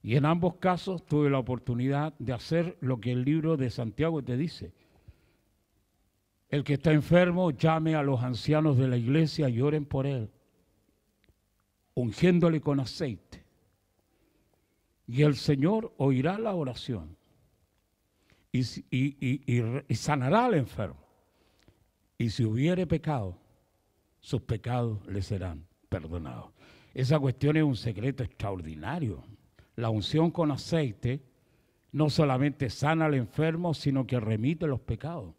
Y en ambos casos tuve la oportunidad de hacer lo que el libro de Santiago te dice. El que está enfermo llame a los ancianos de la iglesia y oren por él, ungiéndole con aceite. Y el Señor oirá la oración y, y sanará al enfermo. Y si hubiere pecado, sus pecados le serán perdonados. Esa cuestión es un secreto extraordinario. La unción con aceite no solamente sana al enfermo, sino que remite los pecados.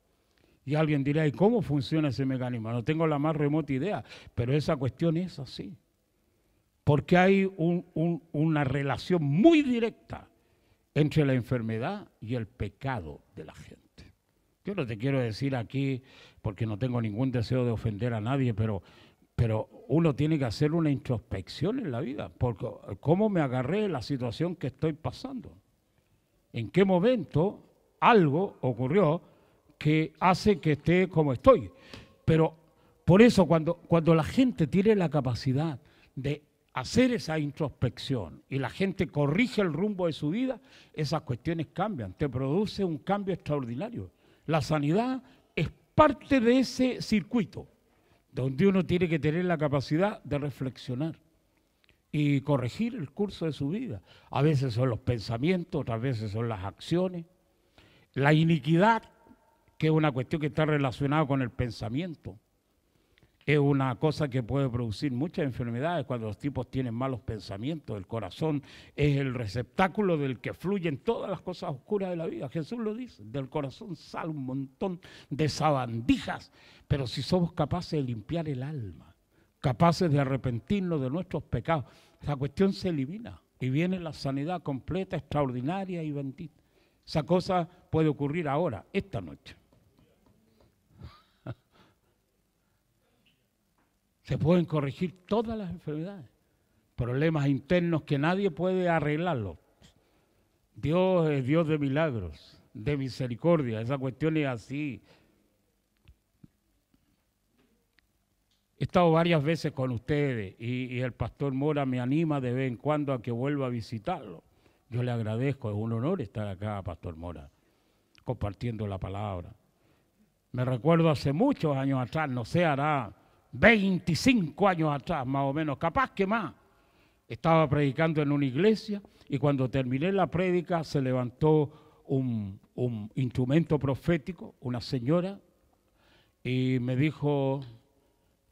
Y alguien dirá, ¿y cómo funciona ese mecanismo? No tengo la más remota idea, pero esa cuestión es así. Porque hay una relación muy directa entre la enfermedad y el pecado de la gente. Yo no te quiero decir aquí, porque no tengo ningún deseo de ofender a nadie, pero pero uno tiene que hacer una introspección en la vida, porque eh, cómo me agarré la situación que estoy pasando. En qué momento algo ocurrió que hace que esté como estoy. Pero por eso cuando, cuando la gente tiene la capacidad de hacer esa introspección y la gente corrige el rumbo de su vida, esas cuestiones cambian, te produce un cambio extraordinario. La sanidad es parte de ese circuito donde uno tiene que tener la capacidad de reflexionar y corregir el curso de su vida. A veces son los pensamientos, otras veces son las acciones. La iniquidad, que es una cuestión que está relacionada con el pensamiento es una cosa que puede producir muchas enfermedades cuando los tipos tienen malos pensamientos. El corazón es el receptáculo del que fluyen todas las cosas oscuras de la vida. Jesús lo dice, del corazón sale un montón de sabandijas, pero si somos capaces de limpiar el alma, capaces de arrepentirnos de nuestros pecados, esa cuestión se elimina y viene la sanidad completa, extraordinaria y bendita. Esa cosa puede ocurrir ahora, esta noche. Se pueden corregir todas las enfermedades, problemas internos que nadie puede arreglarlos Dios es Dios de milagros, de misericordia, esa cuestión es así. He estado varias veces con ustedes y, y el pastor Mora me anima de vez en cuando a que vuelva a visitarlo. Yo le agradezco, es un honor estar acá, Pastor Mora, compartiendo la palabra. Me recuerdo hace muchos años atrás, no sé, hará 25 años atrás, más o menos, capaz que más, estaba predicando en una iglesia y cuando terminé la prédica se levantó un, instrumento profético, una señora, y me dijo,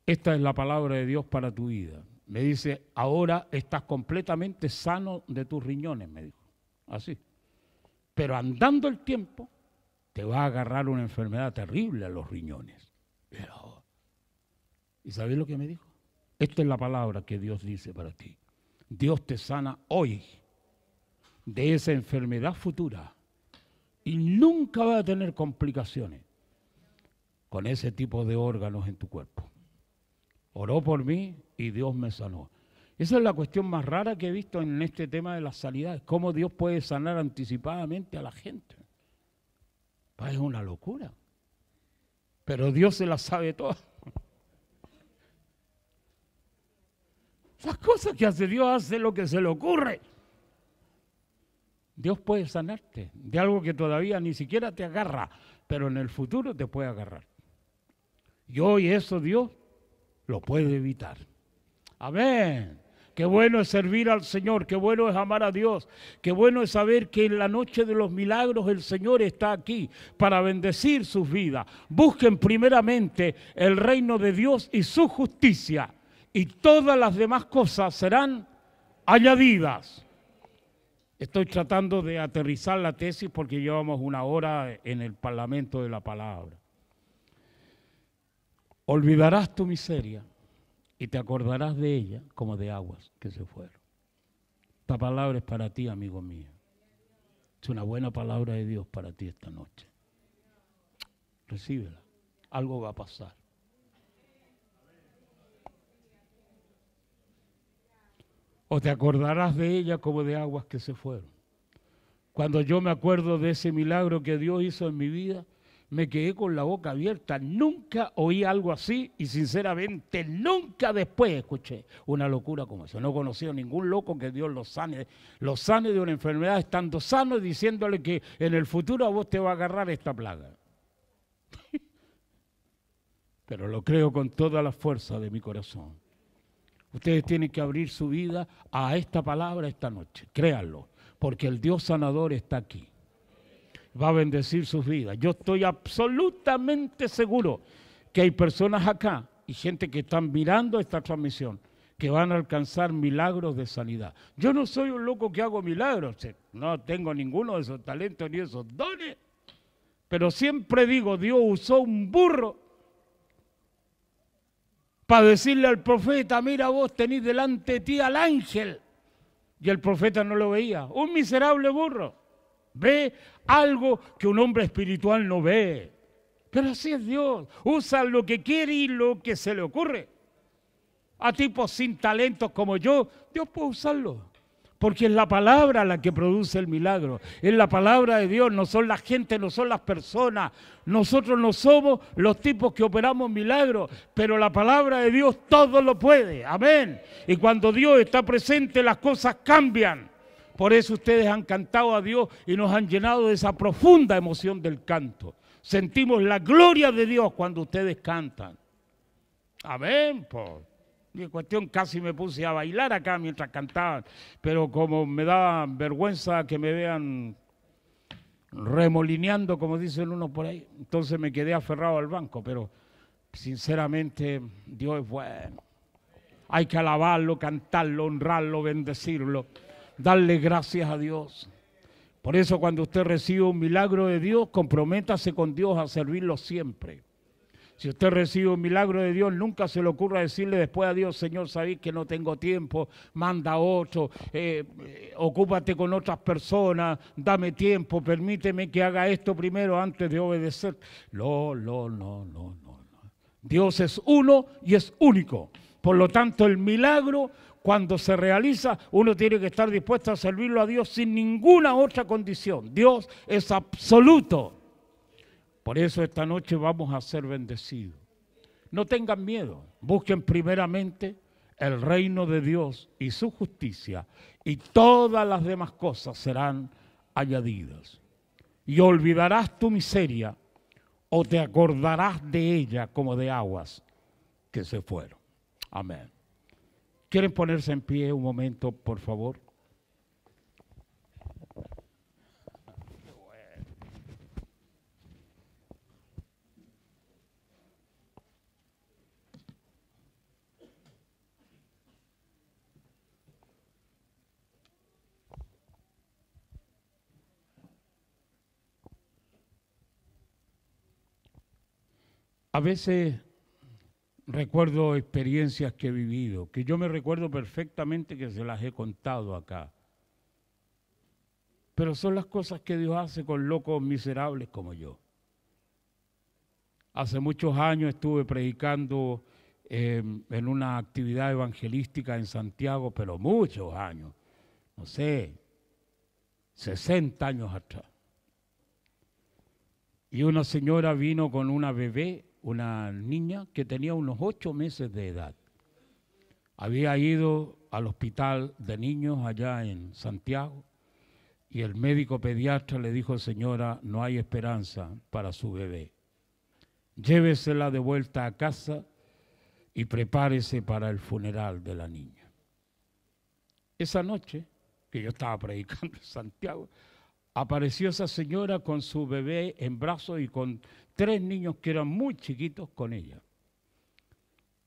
esta es la palabra de Dios para tu vida. Me dice, ahora estás completamente sano de tus riñones, me dijo. Así. Pero andando el tiempo, te va a agarrar una enfermedad terrible a los riñones. Pero ¿Y sabes lo que me dijo? Esta es la palabra que Dios dice para ti. Dios te sana hoy de esa enfermedad futura y nunca va a tener complicaciones con ese tipo de órganos en tu cuerpo. Oró por mí y Dios me sanó. Esa es la cuestión más rara que he visto en este tema de la sanidad, cómo Dios puede sanar anticipadamente a la gente. Es una locura. Pero Dios se la sabe toda. Las cosas que hace Dios, hace lo que se le ocurre. Dios puede sanarte de algo que todavía ni siquiera te agarra, pero en el futuro te puede agarrar. Y hoy eso Dios lo puede evitar. Amén. Qué bueno es servir al Señor, qué bueno es amar a Dios, qué bueno es saber que en la noche de los milagros el Señor está aquí para bendecir sus vidas. Busquen primeramente el reino de Dios y su justicia y todas las demás cosas serán añadidas. Estoy tratando de aterrizar la tesis porque llevamos una hora en el Parlamento de la Palabra. Olvidarás tu miseria y te acordarás de ella como de aguas que se fueron. Esta palabra es para ti, amigo mío. Es una buena palabra de Dios para ti esta noche. Recíbela. Algo va a pasar. o te acordarás de ella como de aguas que se fueron. Cuando yo me acuerdo de ese milagro que Dios hizo en mi vida, me quedé con la boca abierta. Nunca oí algo así y sinceramente nunca después escuché una locura como esa. No he conocido ningún loco que Dios lo sane, lo sane de una enfermedad estando sano y diciéndole que en el futuro a vos te va a agarrar esta plaga. Pero lo creo con toda la fuerza de mi corazón. Ustedes tienen que abrir su vida a esta palabra esta noche, créanlo, porque el Dios sanador está aquí. Va a bendecir sus vidas. Yo estoy absolutamente seguro que hay personas acá y gente que están mirando esta transmisión que van a alcanzar milagros de sanidad. Yo no soy un loco que hago milagros, no tengo ninguno de esos talentos ni esos dones, pero siempre digo, Dios usó un burro para decirle al profeta, mira vos tenés delante de ti al ángel. Y el profeta no lo veía. Un miserable burro. Ve algo que un hombre espiritual no ve. Pero así es Dios. Usa lo que quiere y lo que se le ocurre. A tipos sin talentos como yo, Dios puede usarlo. Porque es la palabra la que produce el milagro. Es la palabra de Dios, no son la gente, no son las personas. Nosotros no somos los tipos que operamos milagros, pero la palabra de Dios todo lo puede. Amén. Y cuando Dios está presente, las cosas cambian. Por eso ustedes han cantado a Dios y nos han llenado de esa profunda emoción del canto. Sentimos la gloria de Dios cuando ustedes cantan. Amén. Por. Y cuestión, casi me puse a bailar acá mientras cantaba, pero como me da vergüenza que me vean remolineando, como dicen unos por ahí, entonces me quedé aferrado al banco, pero sinceramente Dios es bueno. Hay que alabarlo, cantarlo, honrarlo, bendecirlo, darle gracias a Dios. Por eso cuando usted recibe un milagro de Dios, comprométase con Dios a servirlo siempre. Si usted recibe un milagro de Dios, nunca se le ocurra decirle después a Dios, Señor, sabéis que no tengo tiempo, manda otro, eh, eh, ocúpate con otras personas, dame tiempo, permíteme que haga esto primero antes de obedecer. No, no, no, no, no. Dios es uno y es único. Por lo tanto, el milagro, cuando se realiza, uno tiene que estar dispuesto a servirlo a Dios sin ninguna otra condición. Dios es absoluto. Por eso esta noche vamos a ser bendecidos. No tengan miedo, busquen primeramente el reino de Dios y su justicia y todas las demás cosas serán añadidas. Y olvidarás tu miseria o te acordarás de ella como de aguas que se fueron. Amén. ¿Quieren ponerse en pie un momento, por favor? A veces recuerdo experiencias que he vivido, que yo me recuerdo perfectamente que se las he contado acá. Pero son las cosas que Dios hace con locos miserables como yo. Hace muchos años estuve predicando em, en una actividad evangelística en Santiago, pero muchos años, no sé, 60 años atrás. Y una señora vino con una bebé una niña que tenía unos ocho meses de edad. Había ido al hospital de niños allá en Santiago y el médico pediatra le dijo, señora, no hay esperanza para su bebé. Llévesela de vuelta a casa y prepárese para el funeral de la niña. Esa noche, que yo estaba predicando en Santiago, apareció esa señora con su bebé en brazos y con tres niños que eran muy chiquitos con ella.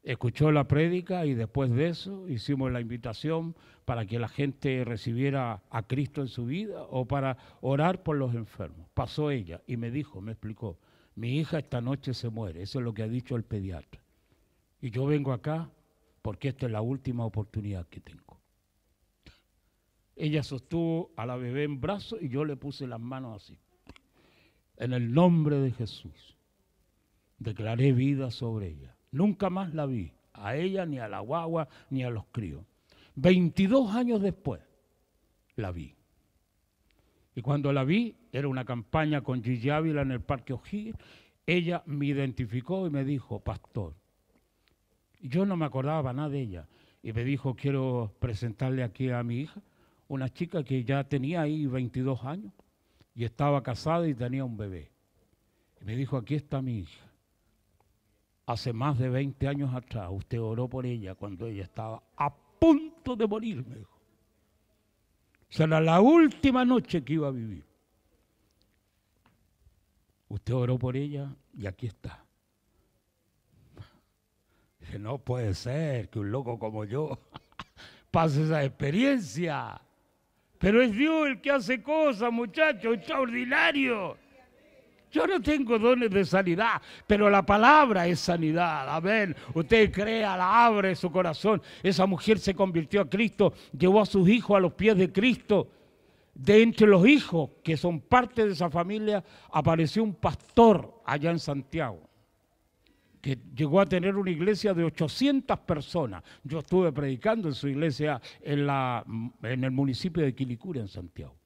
Escuchó la prédica y después de eso hicimos la invitación para que la gente recibiera a Cristo en su vida o para orar por los enfermos. Pasó ella y me dijo, me explicó, mi hija esta noche se muere, eso es lo que ha dicho el pediatra. Y yo vengo acá porque esta es la última oportunidad que tengo. Ella sostuvo a la bebé en brazos y yo le puse las manos así. En el nombre de Jesús, declaré vida sobre ella. Nunca más la vi, a ella, ni a la guagua, ni a los críos. 22 años después, la vi. Y cuando la vi, era una campaña con Gigi Ávila en el Parque O'Higgins, ella me identificó y me dijo, pastor, yo no me acordaba nada de ella. Y me dijo, quiero presentarle aquí a mi hija una chica que ya tenía ahí 22 años y estaba casada y tenía un bebé. Y me dijo, aquí está mi hija. Hace más de 20 años atrás usted oró por ella cuando ella estaba a punto de morir, me dijo. O era la última noche que iba a vivir. Usted oró por ella y aquí está. No puede ser que un loco como yo pase esa experiencia. Pero es Dios el que hace cosas, muchachos, extraordinario. Yo no tengo dones de sanidad, pero la palabra es sanidad. Amén. Usted crea, la abre su corazón. Esa mujer se convirtió a Cristo, llevó a sus hijos a los pies de Cristo. De entre los hijos que son parte de esa familia, apareció un pastor allá en Santiago que llegó a tener una iglesia de 800 personas. Yo estuve predicando en su iglesia en, en el municipio de Quilicura, en Santiago.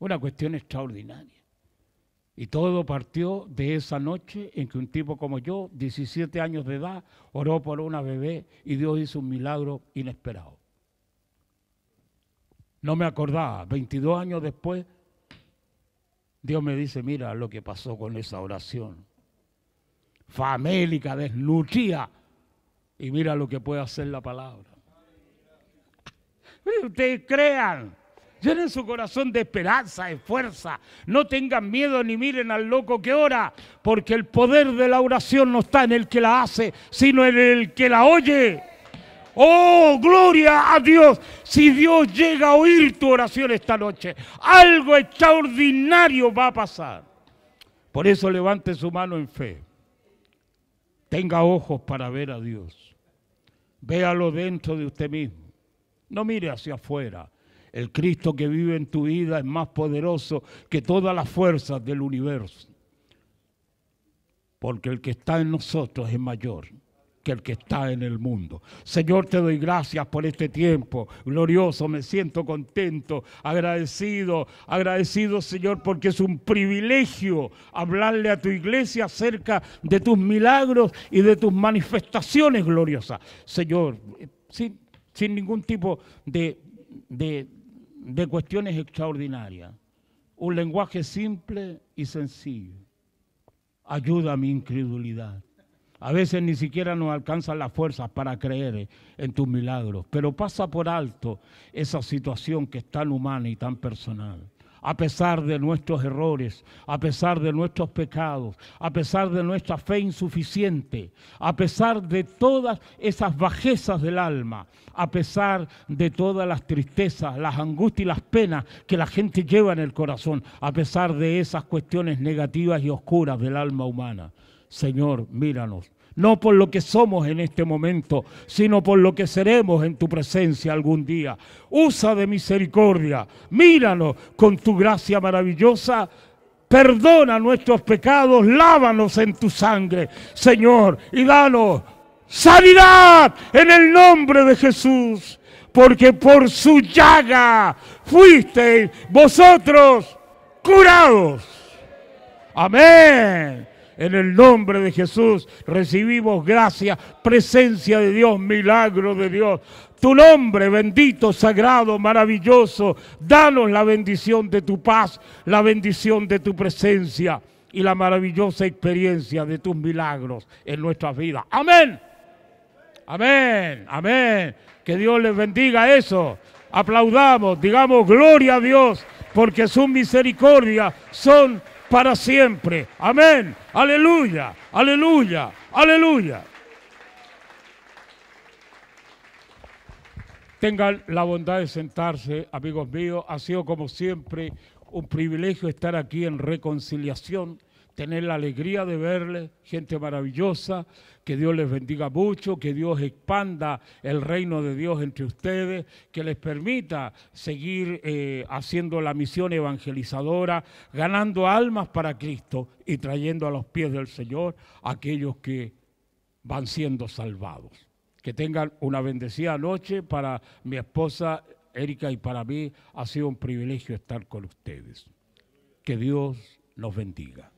Una cuestión extraordinaria. Y todo partió de esa noche en que un tipo como yo, 17 años de edad, oró por una bebé y Dios hizo un milagro inesperado. No me acordaba, 22 años después, Dios me dice, mira lo que pasó con esa oración famélica, desnutria, Y mira lo que puede hacer la palabra. Ustedes crean. Llenen su corazón de esperanza, de fuerza. No tengan miedo ni miren al loco que ora, porque el poder de la oración no está en el que la hace, sino en el que la oye. Oh, gloria a Dios. Si Dios llega a oír tu oración esta noche, algo extraordinario va a pasar. Por eso levante su mano en fe. Tenga ojos para ver a Dios. Véalo dentro de usted mismo. No mire hacia afuera. El Cristo que vive en tu vida es más poderoso que todas las fuerzas del universo. Porque el que está en nosotros es mayor que el que está en el mundo. Señor, te doy gracias por este tiempo glorioso. Me siento contento, agradecido, agradecido, Señor, porque es un privilegio hablarle a tu iglesia acerca de tus milagros y de tus manifestaciones gloriosas. Señor, eh, sin, sin ningún tipo de, de, de cuestiones extraordinarias. Un lenguaje simple y sencillo. Ayuda a mi incredulidad a veces ni siquiera nos alcanzan las fuerzas para creer eh, en tus milagros, pero pasa por alto esa situación que es tan humana y tan personal. A pesar de nuestros errores, a pesar de nuestros pecados, a pesar de nuestra fe insuficiente, a pesar de todas esas bajezas del alma, a pesar de todas las tristezas, las angustias y las penas que la gente lleva en el corazón, a pesar de esas cuestiones negativas y oscuras del alma humana Señor, míranos. No por lo que somos en este momento, sino por lo que seremos en tu presencia algún día. Usa de misericordia. Míranos con tu gracia maravillosa. Perdona nuestros pecados. Lávanos en tu sangre, Señor. Y danos sanidad en el nombre de Jesús. Porque por su llaga fuisteis vosotros curados. Amén. En el nombre de Jesús recibimos gracia, presencia de Dios, milagro de Dios. Tu nombre bendito, sagrado, maravilloso, danos la bendición de tu paz, la bendición de tu presencia y la maravillosa experiencia de tus milagros en nuestras vidas. Amén. Amén. Amén. Que Dios les bendiga eso. Aplaudamos, digamos gloria a Dios, porque su misericordia son para siempre. Amén. Aleluya, aleluya, aleluya. Tengan la bondad de sentarse, amigos míos. Ha sido como siempre un privilegio estar aquí en reconciliación tener la alegría de verles, gente maravillosa, que Dios les bendiga mucho, que Dios expanda el reino de Dios entre ustedes, que les permita seguir eh, haciendo la misión evangelizadora, ganando almas para Cristo y trayendo a los pies del Señor a aquellos que van siendo salvados. Que tengan una bendecida noche para mi esposa Erika y para mí ha sido un privilegio estar con ustedes. Que Dios los bendiga.